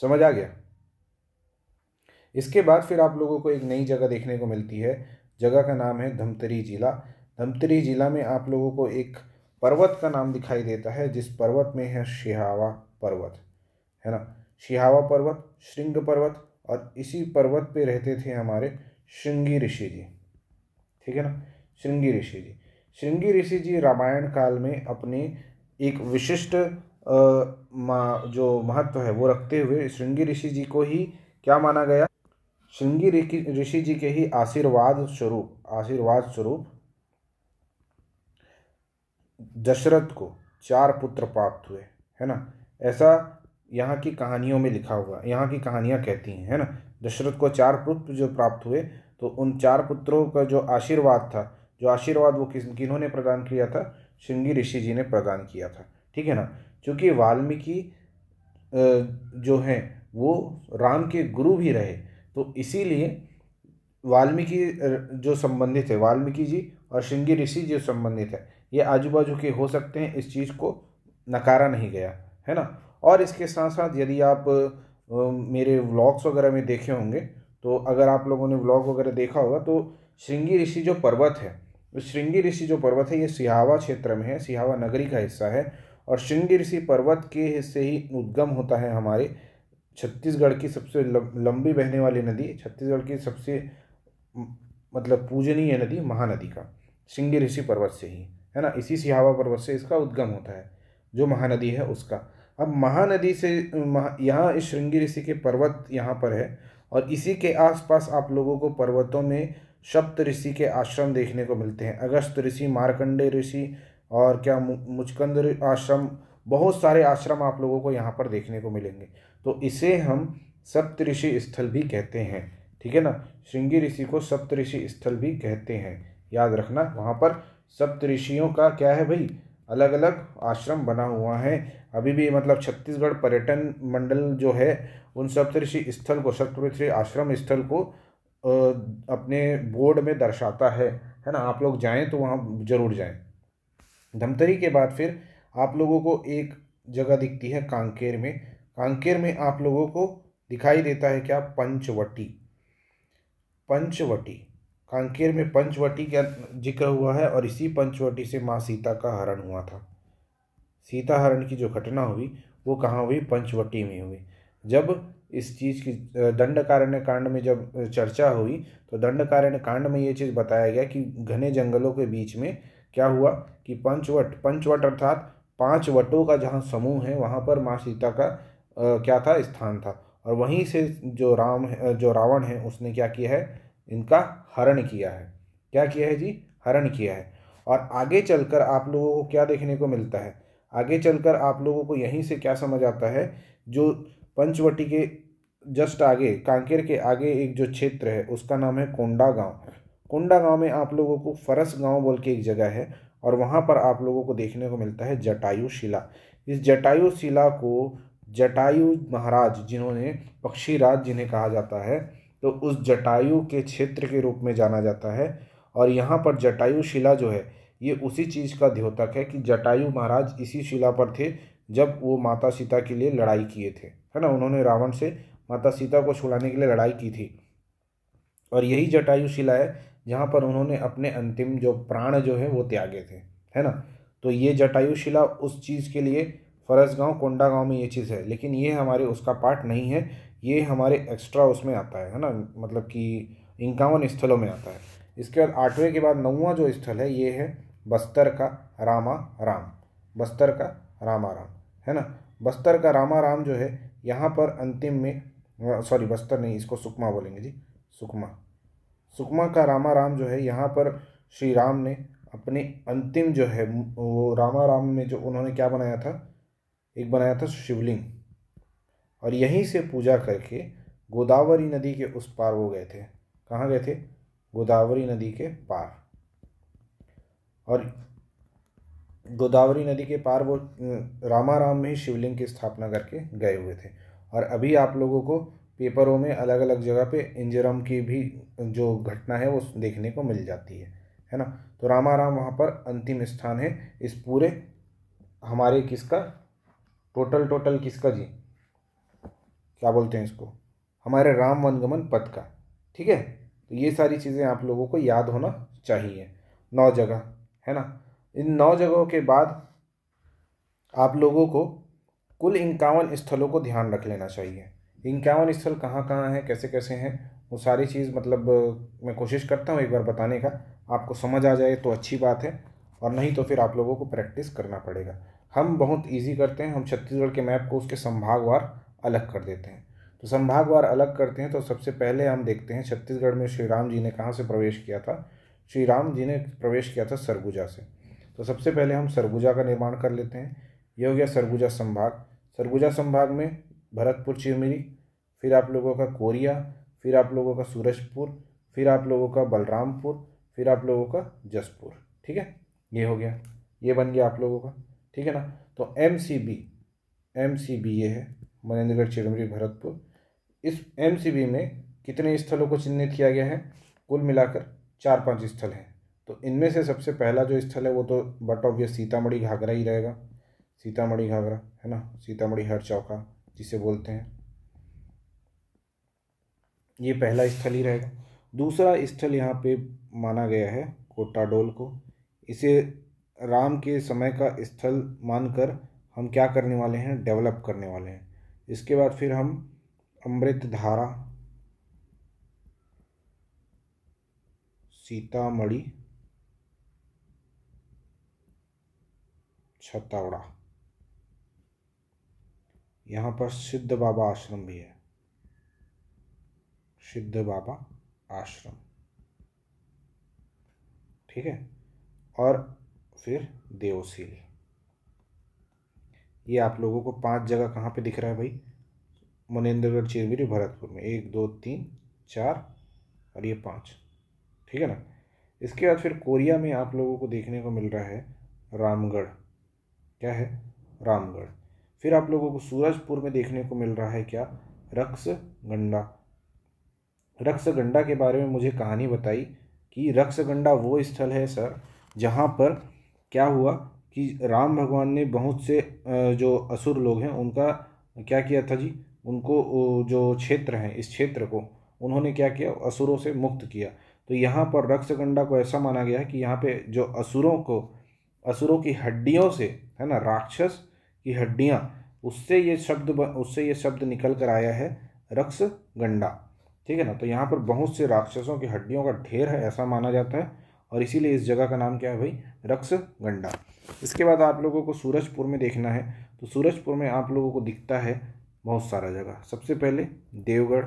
समझ आ गया इसके बाद फिर आप लोगों को एक नई जगह देखने को मिलती है जगह का नाम है धमतरी जिला धमतरी जिला में आप लोगों को एक पर्वत का नाम दिखाई देता है जिस पर्वत में है शिहावा पर्वत है ना शिहावा पर्वत श्रृंग पर्वत और इसी पर्वत पे रहते थे हमारे श्रृंगी ऋषि जी ठीक है ना श्रृंगी ऋषि जी श्रृंगी ऋषि जी रामायण काल में अपने एक विशिष्ट जो महत्व है वो रखते हुए श्रृंगी ऋषि जी को ही क्या माना गया श्रृंगी ऋषि जी के ही आशीर्वाद स्वरूप आशीर्वाद स्वरूप दशरथ को चार पुत्र प्राप्त हुए है ना ऐसा यहाँ की कहानियों में लिखा हुआ यहाँ की कहानियाँ कहती हैं है ना दशरथ को चार पुत्र जो प्राप्त हुए तो उन चार पुत्रों का जो आशीर्वाद था जो आशीर्वाद वो किस किन्होंने प्रदान किया था श्रृंगी ऋषि जी ने प्रदान किया था ठीक है ना क्योंकि वाल्मीकि जो हैं वो राम के गुरु भी रहे तो इसीलिए वाल्मीकि जो संबंधित है वाल्मीकि जी और श्रृंगी ऋषि जो संबंधित है ये आजू बाजू के हो सकते हैं इस चीज़ को नकारा नहीं गया है ना और इसके साथ साथ यदि आप मेरे व्लॉग्स वगैरह में देखे होंगे तो अगर आप लोगों ने व्लॉग वगैरह देखा होगा तो श्रृंगी ऋषि जो पर्वत है श्रृंगी ऋषि जो पर्वत है ये सिहावा क्षेत्र में है सिहावा नगरी का हिस्सा है और श्रृंगी ऋषि पर्वत के हिस्से ही उद्गम होता है हमारे छत्तीसगढ़ की सबसे लंबी बहने वाली नदी छत्तीसगढ़ की सबसे मतलब पूजनीय नदी महानदी का श्रृंगी ऋषि पर्वत से ही है ना इसी सिहावा पर्वत से इसका उद्गम होता है जो महानदी है उसका अब महानदी से महा यहाँ इस श्रृंगी ऋषि के पर्वत यहाँ पर है और इसी के आसपास आप लोगों को पर्वतों में सप्त ऋषि के आश्रम देखने को मिलते हैं अगस्त ऋषि मारकंडे ऋषि और क्या मुचकंद आश्रम बहुत सारे आश्रम आप लोगों को यहाँ पर देखने को मिलेंगे तो इसे हम सप्त ऋषि स्थल भी कहते हैं ठीक है ना श्रृंगी ऋषि को सप्त ऋषि स्थल भी कहते हैं याद रखना वहाँ पर सप्तऋषियों का क्या है भाई अलग अलग आश्रम बना हुआ है अभी भी मतलब छत्तीसगढ़ पर्यटन मंडल जो है उन सप्तऋषि स्थल को सप्तऋषि आश्रम स्थल को अपने बोर्ड में दर्शाता है है ना आप लोग जाएं तो वहाँ ज़रूर जाएं धमतरी के बाद फिर आप लोगों को एक जगह दिखती है कांकेर में कांकेर में आप लोगों को दिखाई देता है क्या पंचवटी पंचवटी कांकेर में पंचवटी का जिक्र हुआ है और इसी पंचवटी से माँ सीता का हरण हुआ था सीता हरण की जो घटना हुई वो कहाँ हुई पंचवटी में हुई जब इस चीज़ की दंडकारण्य कांड में जब चर्चा हुई तो दंडकारण्य कांड में ये चीज़ बताया गया कि घने जंगलों के बीच में क्या हुआ कि पंचवट पंचवट अर्थात पांच वटों का जहाँ समूह है वहाँ पर माँ सीता का आ, क्या था स्थान था और वहीं से जो राम जो रावण है उसने क्या किया है इनका हरण किया है क्या किया है जी हरण किया है और आगे चलकर आप लोगों को क्या देखने को मिलता है आगे चलकर आप लोगों को यहीं से क्या समझ आता है जो पंचवटी के जस्ट आगे कांकेर के आगे एक जो क्षेत्र है उसका नाम है कोंडा गांव कोंडा गांव में आप लोगों को फरस गांव बोल के एक जगह है और वहाँ पर आप लोगों को देखने को मिलता है जटायु शिला इस जटायु शिला को जटायु महाराज जिन्होंने पक्षीराज जिन्हें कहा जाता है तो उस जटायु के क्षेत्र के रूप में जाना जाता है और यहाँ पर जटायु शिला जो है ये उसी चीज़ का द्योतक है कि जटायु महाराज इसी शिला पर थे जब वो माता सीता के लिए लड़ाई किए थे है ना उन्होंने रावण से माता सीता को छुड़ाने के लिए लड़ाई की थी और यही जटायु शिला है जहाँ पर उन्होंने अपने अंतिम जो प्राण जो है वो त्यागे थे है ना तो ये जटायु शिला उस चीज़ के लिए फरस गाँव कोंडा गाँव में ये चीज़ है लेकिन ये हमारे उसका पार्ट नहीं है ये हमारे एक्स्ट्रा उसमें आता है है ना मतलब कि इक्यावन स्थलों में आता है इसके बाद आठवें के बाद नौवा जो स्थल है ये है बस्तर का रामा राम बस्तर का रामा राम है ना बस्तर का रामा राम जो है यहाँ पर अंतिम में सॉरी बस्तर नहीं इसको सुकमा बोलेंगे जी सुकमा सुकमा का रामा राम जो है यहाँ पर श्री राम ने अपने अंतिम जो है वो रामा राम में जो उन्होंने क्या बनाया था एक बनाया था शिवलिंग और यहीं से पूजा करके गोदावरी नदी के उस पार वो गए थे कहाँ गए थे गोदावरी नदी के पार और गोदावरी नदी के पार वो रामाराम में ही शिवलिंग की स्थापना करके गए हुए थे और अभी आप लोगों को पेपरों में अलग अलग जगह पे इंजरम की भी जो घटना है वो देखने को मिल जाती है है ना तो रामाराम वहाँ पर अंतिम स्थान है इस पूरे हमारे किसका टोटल टोटल किसका जी क्या बोलते हैं इसको हमारे राम वनगमन पथ का ठीक है तो ये सारी चीज़ें आप लोगों को याद होना चाहिए नौ जगह है ना इन नौ जगहों के बाद आप लोगों को कुल इक्यावन स्थलों को ध्यान रख लेना चाहिए इक्यावन स्थल कहाँ कहाँ हैं कैसे कैसे हैं वो सारी चीज़ मतलब मैं कोशिश करता हूँ एक बार बताने का आपको समझ आ जाए तो अच्छी बात है और नहीं तो फिर आप लोगों को प्रैक्टिस करना पड़ेगा हम बहुत इजी करते हैं हम छत्तीसगढ़ के मैप को उसके संभागवार अलग कर देते हैं तो संभागवार अलग करते हैं तो सबसे पहले हम देखते हैं छत्तीसगढ़ में श्री राम जी ने कहाँ से प्रवेश किया था श्री राम जी ने प्रवेश किया था सरगुजा से तो सबसे पहले हम सरगुजा का निर्माण कर लेते हैं यह हो गया सरगुजा संभाग सरगुजा संभाग में भरतपुर चिरमिरी फिर आप लोगों का कोरिया फिर आप लोगों का सूरजपुर फिर आप लोगों का बलरामपुर फिर आप लोगों का जसपुर ठीक है ये हो गया ये बन गया आप लोगों का ठीक है ना तो M C B M C B ये है मनेन्द्रगढ़ चिरमरी भरतपुर इस एम में कितने स्थलों को चिन्हित किया गया है कुल मिलाकर चार पांच स्थल हैं तो इनमें से सबसे पहला जो स्थल है वो तो बट ऑब्वियस सीतामढ़ी घाघरा ही रहेगा सीतामढ़ी घाघरा है ना सीतामढ़ी हर चौका जिसे बोलते हैं ये पहला स्थल ही रहेगा दूसरा स्थल यहाँ पे माना गया है कोटाडोल को इसे राम के समय का स्थल मानकर हम क्या करने वाले हैं डेवलप करने वाले हैं इसके बाद फिर हम अमृत धारा सीतामढ़ी छतौड़ा यहाँ पर सिद्ध बाबा आश्रम भी है सिद्ध बाबा आश्रम ठीक है और फिर देवशील ये आप लोगों को पांच जगह कहाँ पे दिख रहा है भाई मनेंद्रगढ़ चिरमिरी भरतपुर में एक दो तीन चार और ये पाँच ठीक है ना इसके बाद फिर कोरिया में आप लोगों को देखने को मिल रहा है रामगढ़ क्या है रामगढ़ फिर आप लोगों को सूरजपुर में देखने को मिल रहा है क्या रक्स गंडा रक्स गंडा के बारे में मुझे कहानी बताई कि रक्स गंडा वो स्थल है सर जहाँ पर क्या हुआ कि राम भगवान ने बहुत से जो असुर लोग हैं उनका क्या किया था जी उनको जो क्षेत्र हैं इस क्षेत्र को उन्होंने क्या किया असुरों से मुक्त किया तो यहाँ पर रक्षकंडा को ऐसा माना गया है कि यहाँ पे जो असुरों को असुरों की हड्डियों से है ना राक्षस की हड्डियाँ उससे ये शब्द उससे ये शब्द निकल कर आया है रक्स गंडा ठीक है ना तो यहाँ पर बहुत से राक्षसों की हड्डियों का ढेर है ऐसा माना जाता है और इसीलिए इस जगह का नाम क्या है भाई रक्स गंडा इसके बाद आप लोगों को सूरजपुर में देखना है तो सूरजपुर में आप लोगों को दिखता है बहुत सारा जगह सबसे पहले देवगढ़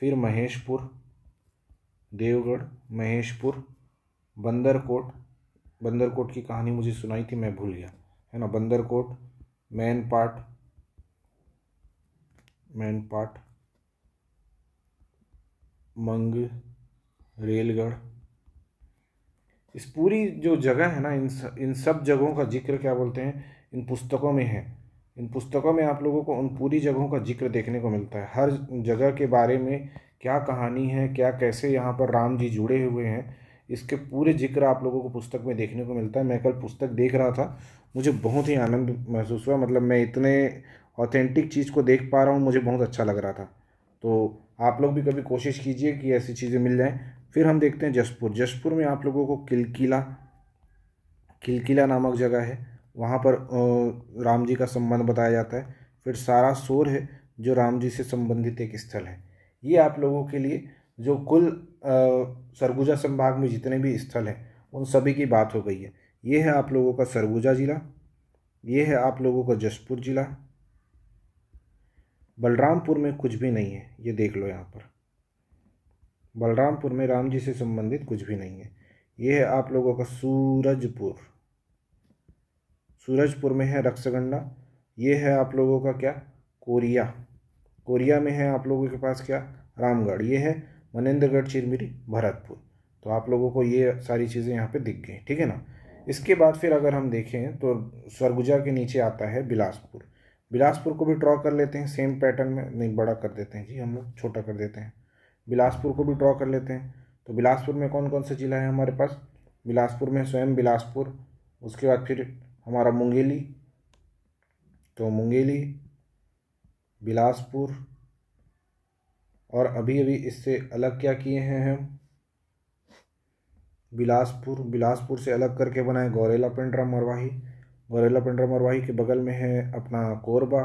फिर महेशपुर देवगढ़ महेशपुर बंदरकोट बंदरकोट की कहानी मुझे सुनाई थी मैं भूल गया है ना Bandarkot main part main part मंग रेलगढ़ इस पूरी जो जगह है ना इन इन सब जगहों का जिक्र क्या बोलते हैं इन पुस्तकों में है इन पुस्तकों में आप लोगों को उन पूरी जगहों का जिक्र देखने को मिलता है हर जगह के बारे में क्या कहानी है क्या कैसे यहाँ पर राम जी जुड़े हुए हैं इसके पूरे जिक्र आप लोगों को पुस्तक में देखने को मिलता है मैं कल पुस्तक देख रहा था मुझे बहुत ही आनंद महसूस हुआ मतलब मैं इतने ऑथेंटिक चीज़ को देख पा रहा हूँ मुझे बहुत अच्छा लग रहा था तो आप लोग भी कभी कोशिश कीजिए कि ऐसी चीज़ें मिल जाएँ फिर हम देखते हैं जसपुर जसपुर में आप लोगों को किलकिला किलकिला नामक जगह है वहाँ पर राम जी का संबंध बताया जाता है फिर सारा सोर है जो राम जी से संबंधित एक स्थल है ये आप लोगों के लिए जो कुल सरगुजा संभाग में जितने भी स्थल हैं उन सभी की बात हो गई है ये है आप लोगों का सरगुजा ज़िला ये है आप लोगों का जसपुर ज़िला बलरामपुर में कुछ भी नहीं है ये देख लो यहाँ पर बलरामपुर में राम जी से संबंधित कुछ भी नहीं है ये है आप लोगों का सूरजपुर सूरजपुर में है रक्सगंडा ये है आप लोगों का क्या कोरिया कोरिया में है आप लोगों के पास क्या रामगढ़ ये है मनेंद्रगढ़ चिरमिरी भरतपुर तो आप लोगों को ये सारी चीज़ें यहाँ पे दिख गई ठीक है ना इसके बाद फिर अगर हम देखें तो सरगुजा के नीचे आता है बिलासपुर बिलासपुर को भी ड्रॉ कर लेते हैं सेम पैटर्न में नहीं बड़ा कर देते हैं जी हम लोग छोटा कर देते हैं बिलासपुर को भी ड्रॉ कर लेते हैं तो बिलासपुर में कौन कौन से ज़िला है हमारे पास बिलासपुर में स्वयं बिलासपुर उसके बाद फिर हमारा मुंगेली तो मुंगेली बिलासपुर और अभी अभी इससे अलग क्या किए हैं हम बिलासपुर बिलासपुर से अलग करके बनाए गौरेला पेंड्रा मरवाही गौरेला पेंड्रा मरवाही के बगल में है अपना कोरबा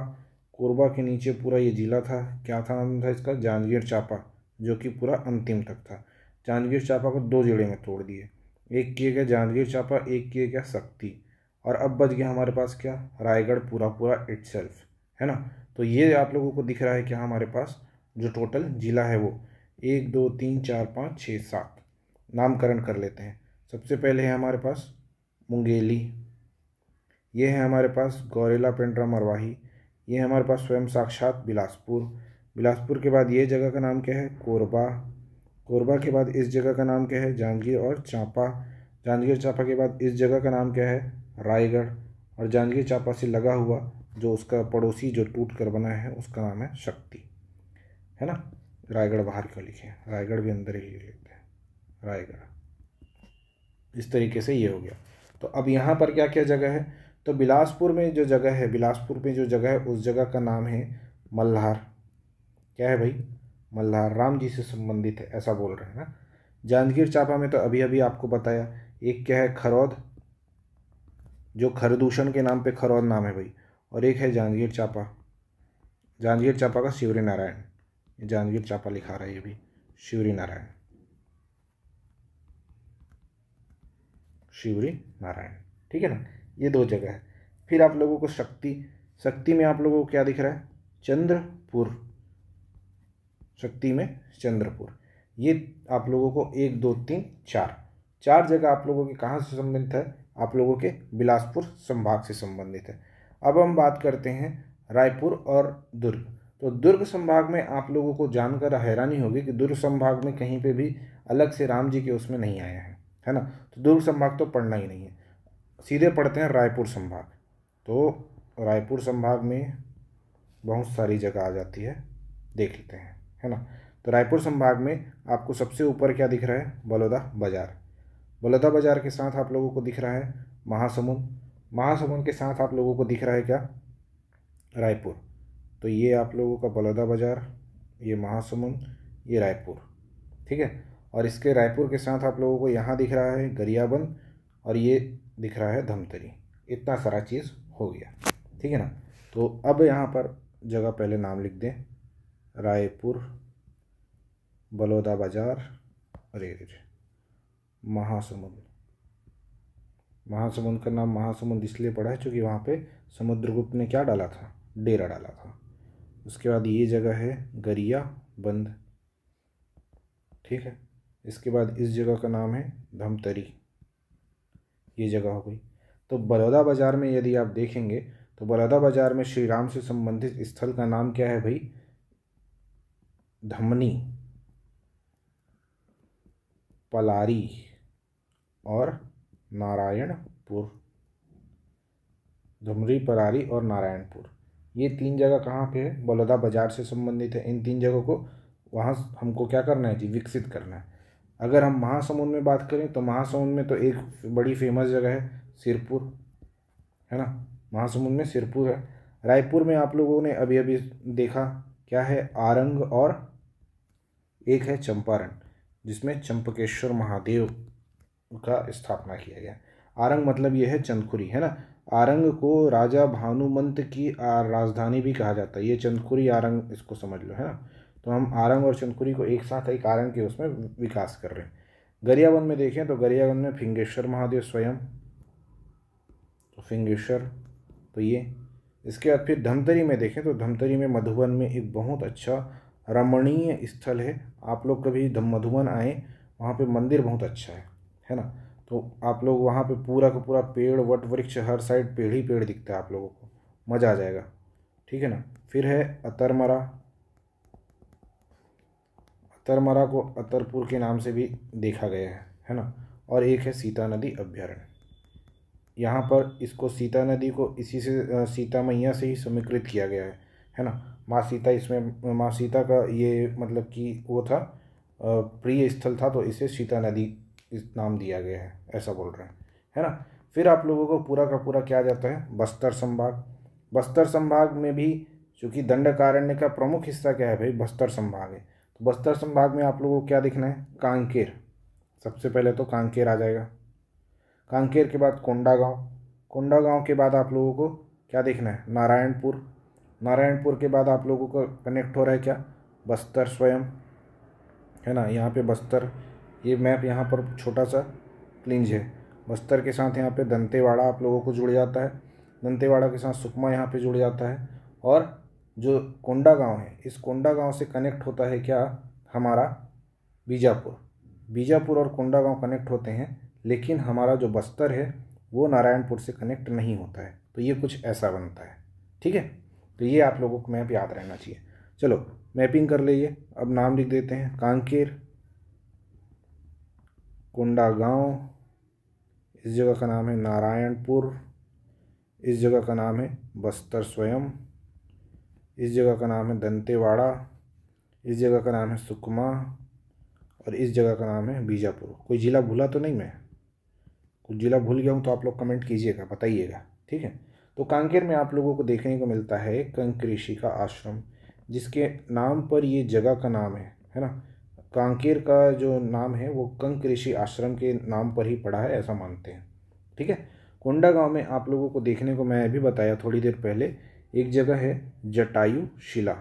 कोरबा के नीचे पूरा ये ज़िला था क्या था नाम था इसका जांजगीर चापा जो कि पूरा अंतिम तक था जांजगीर चापा को दो जिले में तोड़ दिए एक किए गया जांजगीर चापा एक किए गया शक्ति और अब बच गया हमारे पास क्या रायगढ़ पूरा पूरा इट है ना तो ये आप लोगों को दिख रहा है क्या हमारे पास जो टोटल जिला है वो एक दो तीन चार पाँच छः सात नामकरण कर लेते हैं सबसे पहले है हमारे पास मुंगेली ये है हमारे पास गौरेला पेंड्रा मरवाही ये हमारे पास स्वयं साक्षात बिलासपुर बिलासपुर के बाद ये जगह का नाम क्या है कोरबा कोरबा के बाद इस जगह का नाम क्या है जहांगीर और चांपा जहांगीर चांपा के बाद इस जगह का नाम क्या है रायगढ़ और जहांगीर चांपा से लगा हुआ जो उसका पड़ोसी जो टूट कर बना है उसका नाम है शक्ति है ना रायगढ़ बाहर क्यों लिखे रायगढ़ भी अंदर ही लिखते हैं रायगढ़ इस तरीके से ये हो गया तो अब यहाँ पर क्या क्या जगह है तो बिलासपुर में जो जगह है बिलासपुर में जो जगह है उस जगह का नाम है मल्हार क्या है भाई मल्हार राम जी से संबंधित है ऐसा बोल रहे हैं ना जांजगीर चापा में तो अभी अभी आपको बताया एक क्या है खरौद जो खरदूषण के नाम पे खरौद नाम है भाई और एक है जांजगीर चापा जांजगीर चापा का शिवरी नारायण जांजगीर चापा लिखा रहा है ये भी शिवरी नारायण शिवरी नारायण ठीक है ना ये दो जगह है फिर आप लोगों को शक्ति शक्ति में आप लोगों को क्या दिख रहा है चंद्रपुर शक्ति में चंद्रपुर ये आप लोगों को एक दो तीन चार चार जगह आप लोगों के कहाँ से संबंधित है आप लोगों के बिलासपुर संभाग से संबंधित है अब हम बात करते हैं रायपुर और दुर्ग तो दुर्ग संभाग में आप लोगों को जानकर हैरानी होगी कि दुर्ग संभाग में कहीं पे भी अलग से राम जी के उसमें नहीं आया है है ना तो दुर्ग संभाग तो पढ़ना ही नहीं है सीधे पढ़ते हैं रायपुर संभाग तो रायपुर संभाग में बहुत सारी जगह आ जाती है देख लेते हैं है ना तो रायपुर संभाग में आपको सबसे ऊपर क्या दिख रहा है बलौदा बाज़ार बलौदा बाज़ार के साथ आप लोगों को दिख रहा है महासमुंद महासमुंद के साथ आप लोगों को दिख रहा है क्या रायपुर तो ये आप लोगों का बलौदा बाज़ार ये महासमुंद ये रायपुर ठीक है और इसके रायपुर के साथ आप लोगों को यहाँ दिख रहा है गरियाबंद और ये दिख रहा है धमतरी इतना सारा चीज़ हो गया ठीक है ना तो अब यहाँ पर जगह पहले नाम लिख दें रायपुर बलौदा बाजार अरे महासमुंद महासमुंद का नाम महासमुंद इसलिए पड़ा है क्योंकि वहाँ पे समुद्रगुप्त ने क्या डाला था डेरा डाला था उसके बाद ये जगह है गरिया बंद ठीक है इसके बाद इस जगह का नाम है धमतरी ये जगह हो गई तो बलौदा बाज़ार में यदि आप देखेंगे तो बलौदा बाज़ार में श्री राम से संबंधित स्थल का नाम क्या है भाई धमनी पलारी और नारायणपुर धमरी परारी और नारायणपुर ये तीन जगह कहाँ पे है बलौदा बाजार से संबंधित है इन तीन जगहों को वहाँ हमको क्या करना है जी विकसित करना है अगर हम महासमुंद में बात करें तो महासमुंद में तो एक बड़ी फेमस जगह है सिरपुर है ना महासमुंद में सिरपुर है रायपुर में आप लोगों ने अभी अभी देखा क्या है आरंग और एक है चंपारण जिसमें चंपकेश्वर महादेव का स्थापना किया गया आरंग मतलब यह है चंदखुरी है ना आरंग को राजा भानुमंत की राजधानी भी कहा जाता है ये चंदखुरी आरंग इसको समझ लो है ना तो हम आरंग और चंदखुरी को एक साथ एक आरंग के उसमें विकास कर रहे हैं गरियाबंद में देखें तो गरियाबंद में फिंगेश्वर महादेव स्वयं तो फिंगेश्वर तो ये इसके बाद फिर धमतरी में देखें तो धमतरी में मधुबन में एक बहुत अच्छा रमणीय स्थल है आप लोग कभी मधुबन आए वहाँ पे मंदिर बहुत अच्छा है है ना तो आप लोग वहाँ पे पूरा का पूरा पेड़ वट वृक्ष हर साइड पेड़ ही पेड़ दिखता है आप लोगों को मज़ा आ जाएगा ठीक है ना फिर है अतरमरा अतरमरा को अतरपुर के नाम से भी देखा गया है है ना और एक है सीता नदी अभ्यारण्य यहाँ पर इसको सीता नदी को इसी से सीता मैया से ही समीकृत किया गया है है ना माँ सीता इसमें माँ सीता का ये मतलब कि वो था प्रिय स्थल था तो इसे सीता नदी इस नाम दिया गया है ऐसा बोल रहे हैं है ना फिर आप लोगों को पूरा का पूरा क्या जाता है बस्तर संभाग बस्तर संभाग में भी चूँकि दंडकारण्य का प्रमुख हिस्सा क्या है भाई बस्तर संभाग है तो बस्तर संभाग में आप लोगों को क्या दिखना है कांकेर सबसे पहले तो कांकेर आ जाएगा कांकेर के बाद कोंडागाँव कोंडागाँव के बाद आप लोगों को क्या देखना है नारायणपुर नारायणपुर के बाद आप लोगों को कनेक्ट हो रहा है क्या बस्तर स्वयं है ना यहाँ पे बस्तर ये मैप यहाँ पर छोटा सा क्लिंज है बस्तर के साथ यहाँ पे दंतेवाड़ा आप लोगों को जुड़ जाता है दंतेवाड़ा के साथ सुकमा यहाँ पे जुड़ जाता है और जो कोंडा गांव है इस कोंडा गांव से कनेक्ट होता है क्या हमारा बीजापुर बीजापुर और कोंडा गांव कनेक्ट होते हैं लेकिन हमारा जो बस्तर है वो नारायणपुर से कनेक्ट नहीं होता है तो ये कुछ ऐसा बनता है ठीक है तो ये आप लोगों को मैप याद रहना चाहिए चलो मैपिंग कर लीजिए अब नाम लिख देते हैं कांकेर कुंडा गांव इस जगह का नाम है नारायणपुर इस जगह का नाम है बस्तर स्वयं इस जगह का नाम है दंतेवाड़ा इस जगह का नाम है सुकमा और इस जगह का नाम है बीजापुर कोई ज़िला भूला तो नहीं मैं कुछ ज़िला भूल गया हूँ तो आप लोग कमेंट कीजिएगा बताइएगा ठीक है तो कांकेर में आप लोगों को देखने को मिलता है कंक ऋषि का आश्रम जिसके नाम पर ये जगह का नाम है है ना कांकेर का जो नाम है वो कंक ऋषि आश्रम के नाम पर ही पड़ा है ऐसा मानते हैं ठीक है कोंडा गांव में आप लोगों को देखने को मैं भी बताया थोड़ी देर पहले एक जगह है जटायु शिला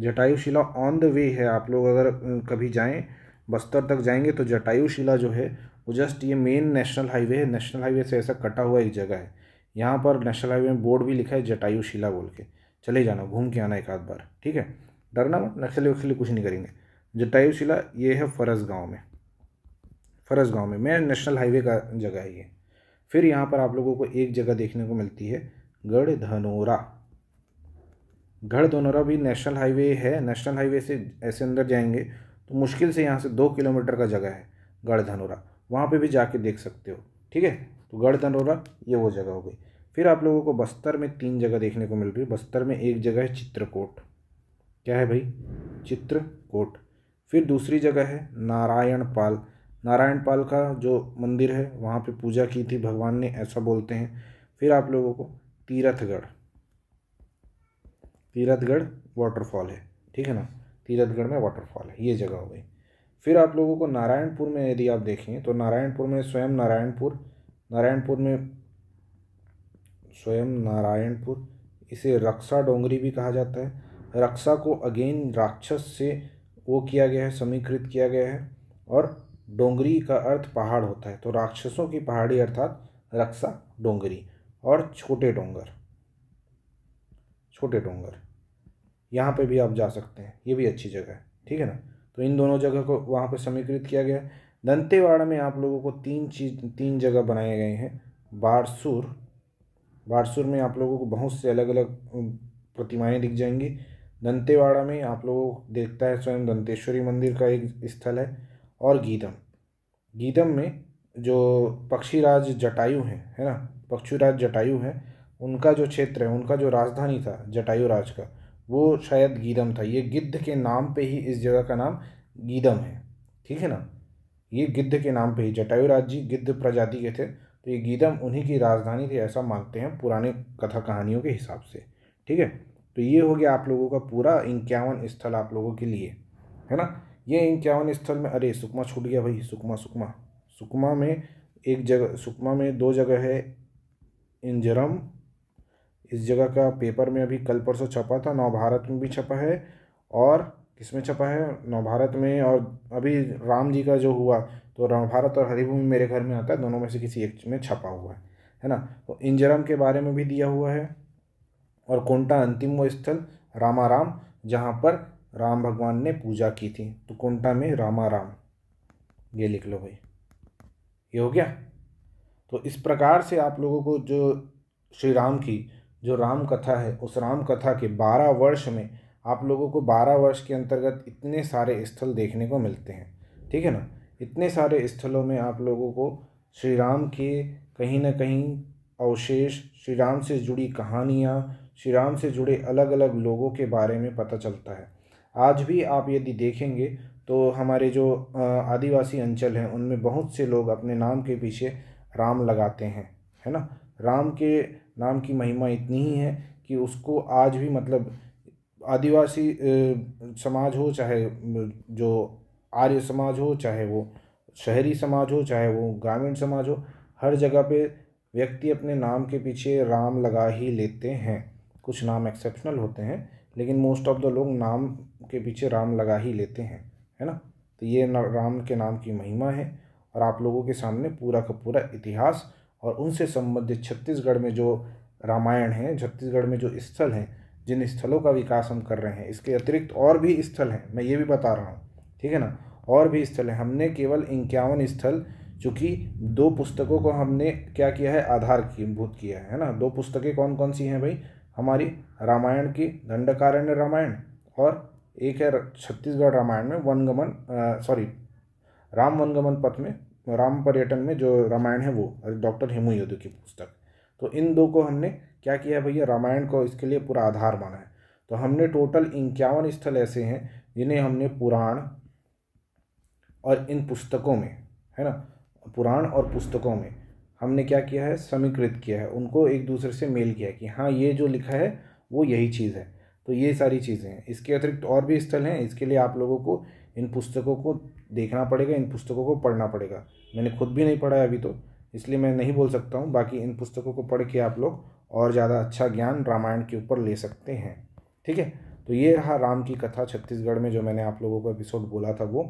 जटायु शिला ऑन द वे है आप लोग अगर कभी जाएं बस्तर तक जाएंगे तो जटायु शिला जो है वो जस्ट ये मेन नेशनल हाईवे है नेशनल हाईवे से ऐसा कटा हुआ एक जगह है यहाँ पर नेशनल हाईवे में बोर्ड भी लिखा है जटायु शिला बोल के चले जाना घूम के आना एक आध बार ठीक है डरना मत नक्सली वक्सली कुछ नहीं करेंगे जटायु शिला ये है फरस गाँव में फरस गाँव में मैं नेशनल हाईवे का जगह है ये फिर यहाँ पर आप लोगों को एक जगह देखने को मिलती है गढ़ धनोरा गढ़ धनोरा भी नेशनल हाईवे है नेशनल हाईवे से ऐसे अंदर जाएंगे तो मुश्किल से यहाँ से दो किलोमीटर का जगह है गढ़ धनोरा वहाँ पे भी जाके देख सकते हो ठीक है तो गढ़ दनोरा ये वो जगह हो गई फिर आप लोगों को बस्तर में तीन जगह देखने को मिल रही है बस्तर में एक जगह है चित्रकोट क्या है भाई चित्रकोट फिर दूसरी जगह है नारायण पाल नारायण पाल का जो मंदिर है वहाँ पे पूजा की थी भगवान ने ऐसा बोलते हैं फिर आप लोगों को तीरथगढ़ तीरथगढ़ वाटरफॉल है ठीक है ना तीरथगढ़ में वाटरफॉल है ये जगह हो गई फिर आप लोगों को नारायणपुर में यदि आप देखें तो नारायणपुर में स्वयं नारायणपुर नारायणपुर में स्वयं नारायणपुर इसे रक्षा डोंगरी भी कहा जाता है रक्षा को अगेन राक्षस से वो किया गया है समीकृत किया गया है और डोंगरी का अर्थ पहाड़ होता है तो राक्षसों की पहाड़ी अर्थात रक्षा डोंगरी और छोटे डोंगर छोटे डोंगर यहाँ पे भी आप जा सकते हैं ये भी अच्छी जगह है ठीक है ना तो इन दोनों जगह को वहाँ पे समीकृत किया गया है दंतेवाड़ा में आप लोगों को तीन चीज तीन जगह बनाए गए हैं बारसूर बारसूर में आप लोगों को बहुत से अलग अलग प्रतिमाएं दिख जाएंगी दंतेवाड़ा में आप लोगों को देखता है स्वयं दंतेश्वरी मंदिर का एक स्थल है और गीदम गीदम में जो पक्षीराज जटायु हैं है ना पक्षीराज जटायु हैं उनका जो क्षेत्र है उनका जो राजधानी था जटायु राज का वो शायद गीदम था ये गिद्ध के नाम पे ही इस जगह का नाम गीदम है ठीक है ना ये गिद्ध के नाम पे ही जटायुराज जी गिद्ध प्रजाति के थे तो ये गीदम उन्हीं की राजधानी थी ऐसा मानते हैं पुराने कथा कहानियों के हिसाब से ठीक है तो ये हो गया आप लोगों का पूरा इक्यावन स्थल आप लोगों के लिए है ना ये इक्यावन स्थल में अरे सुकमा छूट गया भाई सुकमा सुकमा सुकमा में एक जगह सुकमा में दो जगह है इंजरम इस जगह का पेपर में अभी कल परसों छपा था नव भारत में भी छपा है और किसमें छपा है नवभारत में और अभी राम जी का जो हुआ तो नवभारत और हरिभूमि मेरे घर में आता है दोनों में से किसी एक में छपा हुआ है है ना तो इंजरम के बारे में भी दिया हुआ है और कोंटा अंतिम वो स्थल रामाराम जहाँ पर राम भगवान ने पूजा की थी तो कोंटा में रामाराम ये लिख लो भाई ये हो गया तो इस प्रकार से आप लोगों को जो श्री राम की जो राम कथा है उस राम कथा के बारह वर्ष में आप लोगों को बारह वर्ष के अंतर्गत इतने सारे स्थल देखने को मिलते हैं ठीक है ना इतने सारे स्थलों में आप लोगों को श्री राम के कहीं ना कहीं अवशेष श्री राम से जुड़ी कहानियाँ श्री राम से जुड़े अलग अलग लोगों के बारे में पता चलता है आज भी आप यदि देखेंगे तो हमारे जो आदिवासी अंचल हैं उनमें बहुत से लोग अपने नाम के पीछे राम लगाते हैं है ना राम के नाम की महिमा इतनी ही है कि उसको आज भी मतलब आदिवासी समाज हो चाहे जो आर्य समाज हो चाहे वो शहरी समाज हो चाहे वो ग्रामीण समाज हो हर जगह पे व्यक्ति अपने नाम के पीछे राम लगा ही लेते हैं कुछ नाम एक्सेप्शनल होते हैं लेकिन मोस्ट ऑफ द लोग नाम के पीछे राम लगा ही लेते हैं है ना तो ये ना, राम के नाम की महिमा है और आप लोगों के सामने पूरा का पूरा इतिहास और उनसे संबंधित छत्तीसगढ़ में जो रामायण है छत्तीसगढ़ में जो स्थल हैं जिन स्थलों का विकास हम कर रहे हैं इसके अतिरिक्त और भी स्थल हैं मैं ये भी बता रहा हूँ ठीक है ना और भी स्थल हैं हमने केवल इक्यावन स्थल चूँकि दो पुस्तकों को हमने क्या किया है आधार की भूत किया है ना दो पुस्तकें कौन कौन सी हैं भाई हमारी रामायण की दंडकारण्य रामायण और एक है छत्तीसगढ़ रामायण में वनगमन सॉरी राम वनगमन पथ में राम पर्यटन में जो रामायण है वो डॉक्टर हेमू योदू की पुस्तक तो इन दो को हमने क्या किया है भैया रामायण को इसके लिए पूरा आधार माना है तो हमने टोटल इक्यावन स्थल ऐसे हैं जिन्हें हमने पुराण और इन पुस्तकों में है ना पुराण और पुस्तकों में हमने क्या किया है समीकृत किया है उनको एक दूसरे से मेल किया है कि हाँ ये जो लिखा है वो यही चीज़ है तो ये सारी चीज़ें हैं इसके अतिरिक्त और भी स्थल हैं इसके लिए आप लोगों को इन पुस्तकों को देखना पड़ेगा इन पुस्तकों को पढ़ना पड़ेगा मैंने खुद भी नहीं पढ़ा है अभी तो इसलिए मैं नहीं बोल सकता हूँ बाकी इन पुस्तकों को पढ़ के आप लोग और ज़्यादा अच्छा ज्ञान रामायण के ऊपर ले सकते हैं ठीक है तो ये रहा राम की कथा छत्तीसगढ़ में जो मैंने आप लोगों को एपिसोड बोला था वो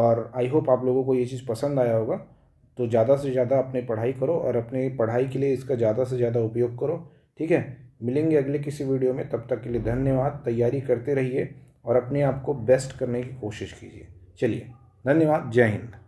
और आई होप आप लोगों को ये चीज़ पसंद आया होगा तो ज़्यादा से ज़्यादा अपने पढ़ाई करो और अपने पढ़ाई के लिए इसका ज़्यादा से ज़्यादा उपयोग करो ठीक है मिलेंगे अगले किसी वीडियो में तब तक के लिए धन्यवाद तैयारी करते रहिए और अपने आप को बेस्ट करने की कोशिश कीजिए चलिए धन्यवाद जय हिंद